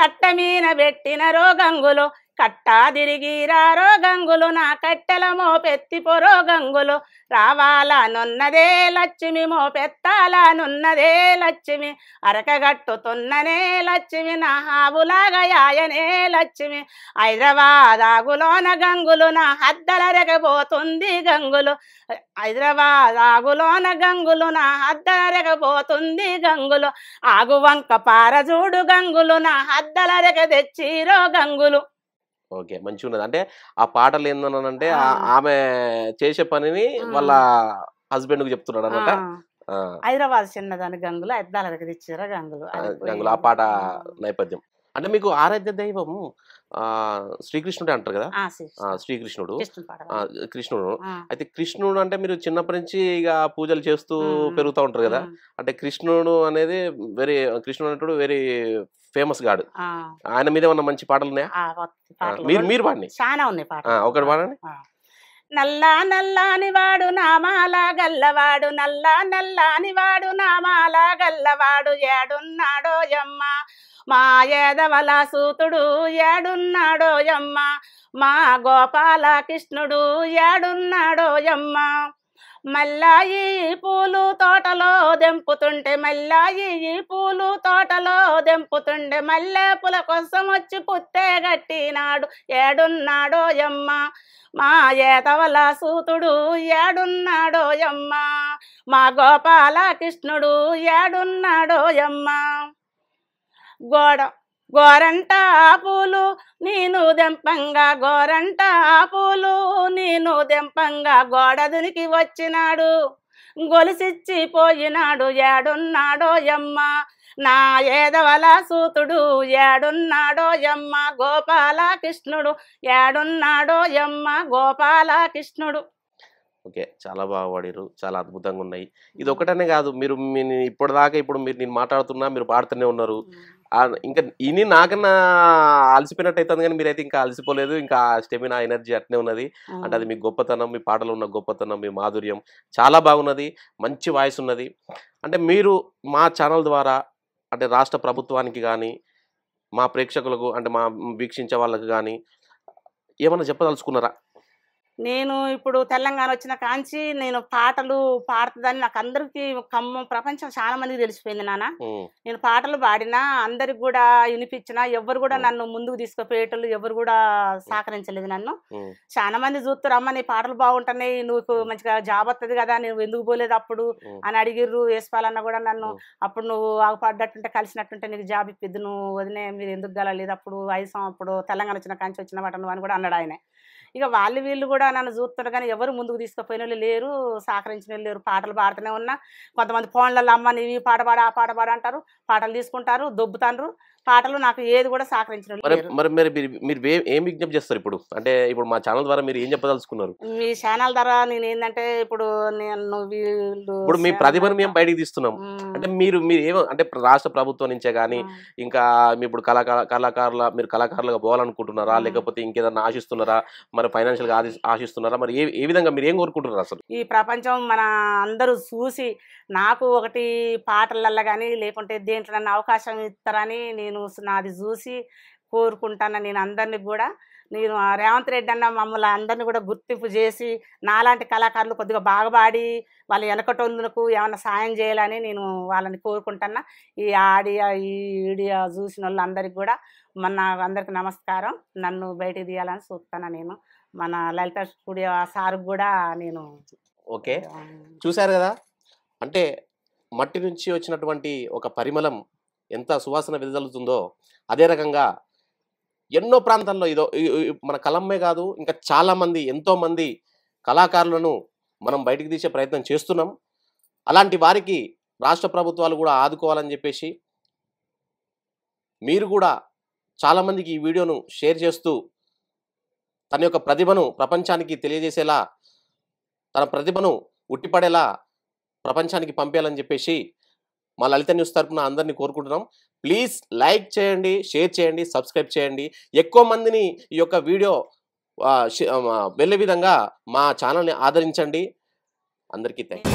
కట్ట మీన పెట్టిన రోగంగులు కట్టా తిరిగి రారో గంగులు నా కట్టెల మో పొరో గంగులు రావాలనున్నదే లక్ష్మి మో నున్నదే లక్ష్మి అరకగట్టుతున్ననే లక్ష్మి నా హాబులాగయాయనే లక్ష్మి హైదరాబాద్ ఆగులోన గంగులు నా హద్దలరగబోతుంది గంగులు హైదరాబాద్ ఆగులోన గంగులు నా హద్దలరగబోతుంది గంగులు ఆగు వంక పారజూడు గంగులు నా హద్దలరగ తెచ్చిరో గంగులు ఓకే మంచిగా ఉన్నది అంటే ఆ పాటలు ఏందనంటే ఆమె చేసే పనిని వాళ్ళ హస్బెండ్ కు చెప్తున్నాడు అనమాట హైదరాబాద్ చిన్నదాన్ని గంగులు అద్దాలకు తెచ్చారా గంగులు గంగులు ఆ పాట నేపథ్యం అంటే మీకు ఆరాధ్య దైవం శ్రీకృష్ణుడు అంటారు కదా శ్రీకృష్ణుడు కృష్ణుడు అయితే కృష్ణుడు అంటే మీరు చిన్నప్పటి నుంచి ఇక పూజలు చేస్తూ పెరుగుతూ ఉంటారు కదా అంటే కృష్ణుడు అనేది వెరీ కృష్ణుడు వెరీ ఫేమస్ గాడు ఆయన మీద ఉన్న మంచి పాటలు ఉన్నాయా మీరు మీరు పాడండి చాలా ఉన్నాయి ఒకటి పాడండి నల్లా నల్లాని వాడు నామాలా గల్లవాడు నల్లా నల్లాని వాడు నామాలా గల్లవాడు ఏడున్నాడో యమ్మ మా ఏదవల సూతుడు ఏడున్నాడో యమ్మ మా గోపాల కృష్ణుడు ఏడున్నాడో యమ్మ మల్లాయి పూలు తోటలో దెంపుతుంటే మల్లాయి పూలు తోటలో దెంపుతుండే మల్లె పుల కోసం వచ్చి పుత్తే గట్టినాడు ఏడున్నాడో యమ్మ మా ఏతవల సూతుడు ఏడున్నాడో యమ్మ మా గోపాల కృష్ణుడు ఏడున్నాడో యమ్మ గోడ గోరంట పూలు నేను దెంపంగా గోరంట ఆపులు నేను దెంపంగా గోడదునికి వచ్చినాడు గొలిసిచ్చి పోయినాడు ఏడున్నాడో ఎమ్మ నా ఏదవల సూతుడు ఏడున్నాడో యమ్మ గోపాలకృష్ణుడు ఏడున్నాడో గోపాల గోపాలకృష్ణుడు ఓకే చాలా బాగా పాడారు చాలా అద్భుతంగా ఉన్నాయి ఇది ఒకటనే కాదు మీరు ఇప్పటిదాకా ఇప్పుడు మీరు నేను మాట్లాడుతున్నా మీరు పాడుతూనే ఉన్నారు ఇంకా ఇని నాకన్నా అలసిపోయినట్టు అవుతుంది కానీ మీరైతే ఇంకా అలసిపోలేదు ఇంకా స్టెమినా ఎనర్జీ అట్నే ఉన్నది అంటే అది మీ గొప్పతనం మీ పాటలు ఉన్న గొప్పతనం మీ మాధుర్యం చాలా బాగున్నది మంచి వాయిస్ ఉన్నది అంటే మీరు మా ఛానల్ ద్వారా అంటే రాష్ట్ర ప్రభుత్వానికి కానీ మా ప్రేక్షకులకు అంటే మా వీక్షించే వాళ్ళకు కానీ ఏమైనా చెప్పదలుచుకున్నారా నేను ఇప్పుడు తెలంగాణ వచ్చిన కాంచి నేను పాటలు పాడుతుందని నాకు అందరికీ కమ్మ ప్రపంచం చాలా మందికి తెలిసిపోయింది నాన్న నేను పాటలు పాడినా అందరికి కూడా వినిపించిన ఎవరు కూడా నన్ను ముందుకు తీసుకుపోయేటోళ్ళు ఎవరు కూడా సహకరించలేదు నన్ను చాలా మంది చూస్తారు అమ్మ నీ పాటలు బాగుంటున్నాయి నువ్వు మంచిగా జాబ్ వస్తుంది కదా నువ్వు ఎందుకు పోలేదు అప్పుడు అని అడిగిర్రు వేసుకోవాలన్నా కూడా నన్ను అప్పుడు నువ్వు ఆగుపడ్డట్టుంటే కలిసినట్టుంటే నీకు జాబ్ ఇప్పిద్దు నువ్వు వదిలే మీరు ఎందుకు గలలేదు అప్పుడు ఐదు అప్పుడు తెలంగాణ వచ్చిన కాంచి వచ్చిన వాట నువ్వు అని కూడా అన్నాడు ఆయన ఇక వాళ్ళు వీళ్ళు కూడా నన్ను చూస్తున్నారు కానీ ఎవరు ముందుకు తీసుకుపోయిన వాళ్ళు లేరు సహకరించిన వాళ్ళు లేరు పాటలు పాడుతూనే ఉన్నా కొంతమంది ఫోన్లలో అమ్మ నీవి పాట పాడు ఆ పాట పాడు అంటారు పాటలు తీసుకుంటారు దొబ్బుతాండ్రు పాటలు నాకు ఏది కూడా సహకరించడం మరి మరి మీరు ఏం విజ్ఞప్తి చేస్తారు ఇప్పుడు అంటే ఇప్పుడు మా ఛానల్ ద్వారా మీరు ఏం చెప్పదలుచుకున్నారు మీ ఛానల్ ద్వారా నేను ఏంటంటే ఇప్పుడు ఇప్పుడు మీ ప్రతిభను మేము బయటకు తీస్తున్నాం అంటే మీరు మీరు ఏమో అంటే రాష్ట్ర ప్రభుత్వం నుంచే కానీ ఇంకా మీ ఇప్పుడు కళాకార కళాకారుల మీరు కళాకారులుగా పోవాలనుకుంటున్నారా లేకపోతే ఇంకేదన్నా ఆశిస్తున్నారా మరి ఫైనాన్షియల్ గా ఆశిస్తున్నారా మరి ఏ ఏ విధంగా మీరు ఏం కోరుకుంటున్నారు అసలు ఈ ప్రపంచం మన అందరూ చూసి నాకు ఒకటి పాటలల్లో కానీ లేకుంటే దేంట్లో అవకాశం ఇస్తారని నేను నేను నాది చూసి కోరుకుంటాను నేను అందరినీ కూడా నేను రేవంత్ రెడ్డి అన్న మమ్మల్ని అందరినీ కూడా గుర్తింపు చేసి నాలాంటి కళాకారులు కొద్దిగా బాగుపాడి వాళ్ళ వెనకటొందులకు ఏమైనా సాయం చేయాలని నేను వాళ్ళని కోరుకుంటున్నా ఈ ఆడియా ఈ వీడియో చూసిన వాళ్ళందరికీ కూడా మన అందరికి నమస్కారం నన్ను బయటికి తీయాలని చూస్తాను నేను మన లలిత స్టూడియో సార్ కూడా నేను ఓకే చూశారు కదా అంటే మట్టి నుంచి వచ్చినటువంటి ఒక పరిమళం ఎంత సువాసన వెదజల్లుతుందో అదే రకంగా ఎన్నో ప్రాంతాల్లో ఇదో మన కలమ్మే కాదు ఇంకా చాలామంది ఎంతోమంది కళాకారులను మనం బయటికి తీసే ప్రయత్నం చేస్తున్నాం అలాంటి వారికి రాష్ట్ర ప్రభుత్వాలు కూడా ఆదుకోవాలని చెప్పేసి మీరు కూడా చాలామందికి ఈ వీడియోను షేర్ చేస్తూ తన యొక్క ప్రతిభను ప్రపంచానికి తెలియజేసేలా తన ప్రతిభను ఉట్టిపడేలా ప్రపంచానికి పంపేయాలని చెప్పేసి మా లలిత న్యూస్ తరఫున అందరినీ కోరుకుంటున్నాం ప్లీజ్ లైక్ చేయండి షేర్ చేయండి సబ్స్క్రైబ్ చేయండి ఎక్కువ మందిని ఈ యొక్క వీడియో వెళ్ళే విధంగా మా ఛానల్ని ఆదరించండి అందరికీ థ్యాంక్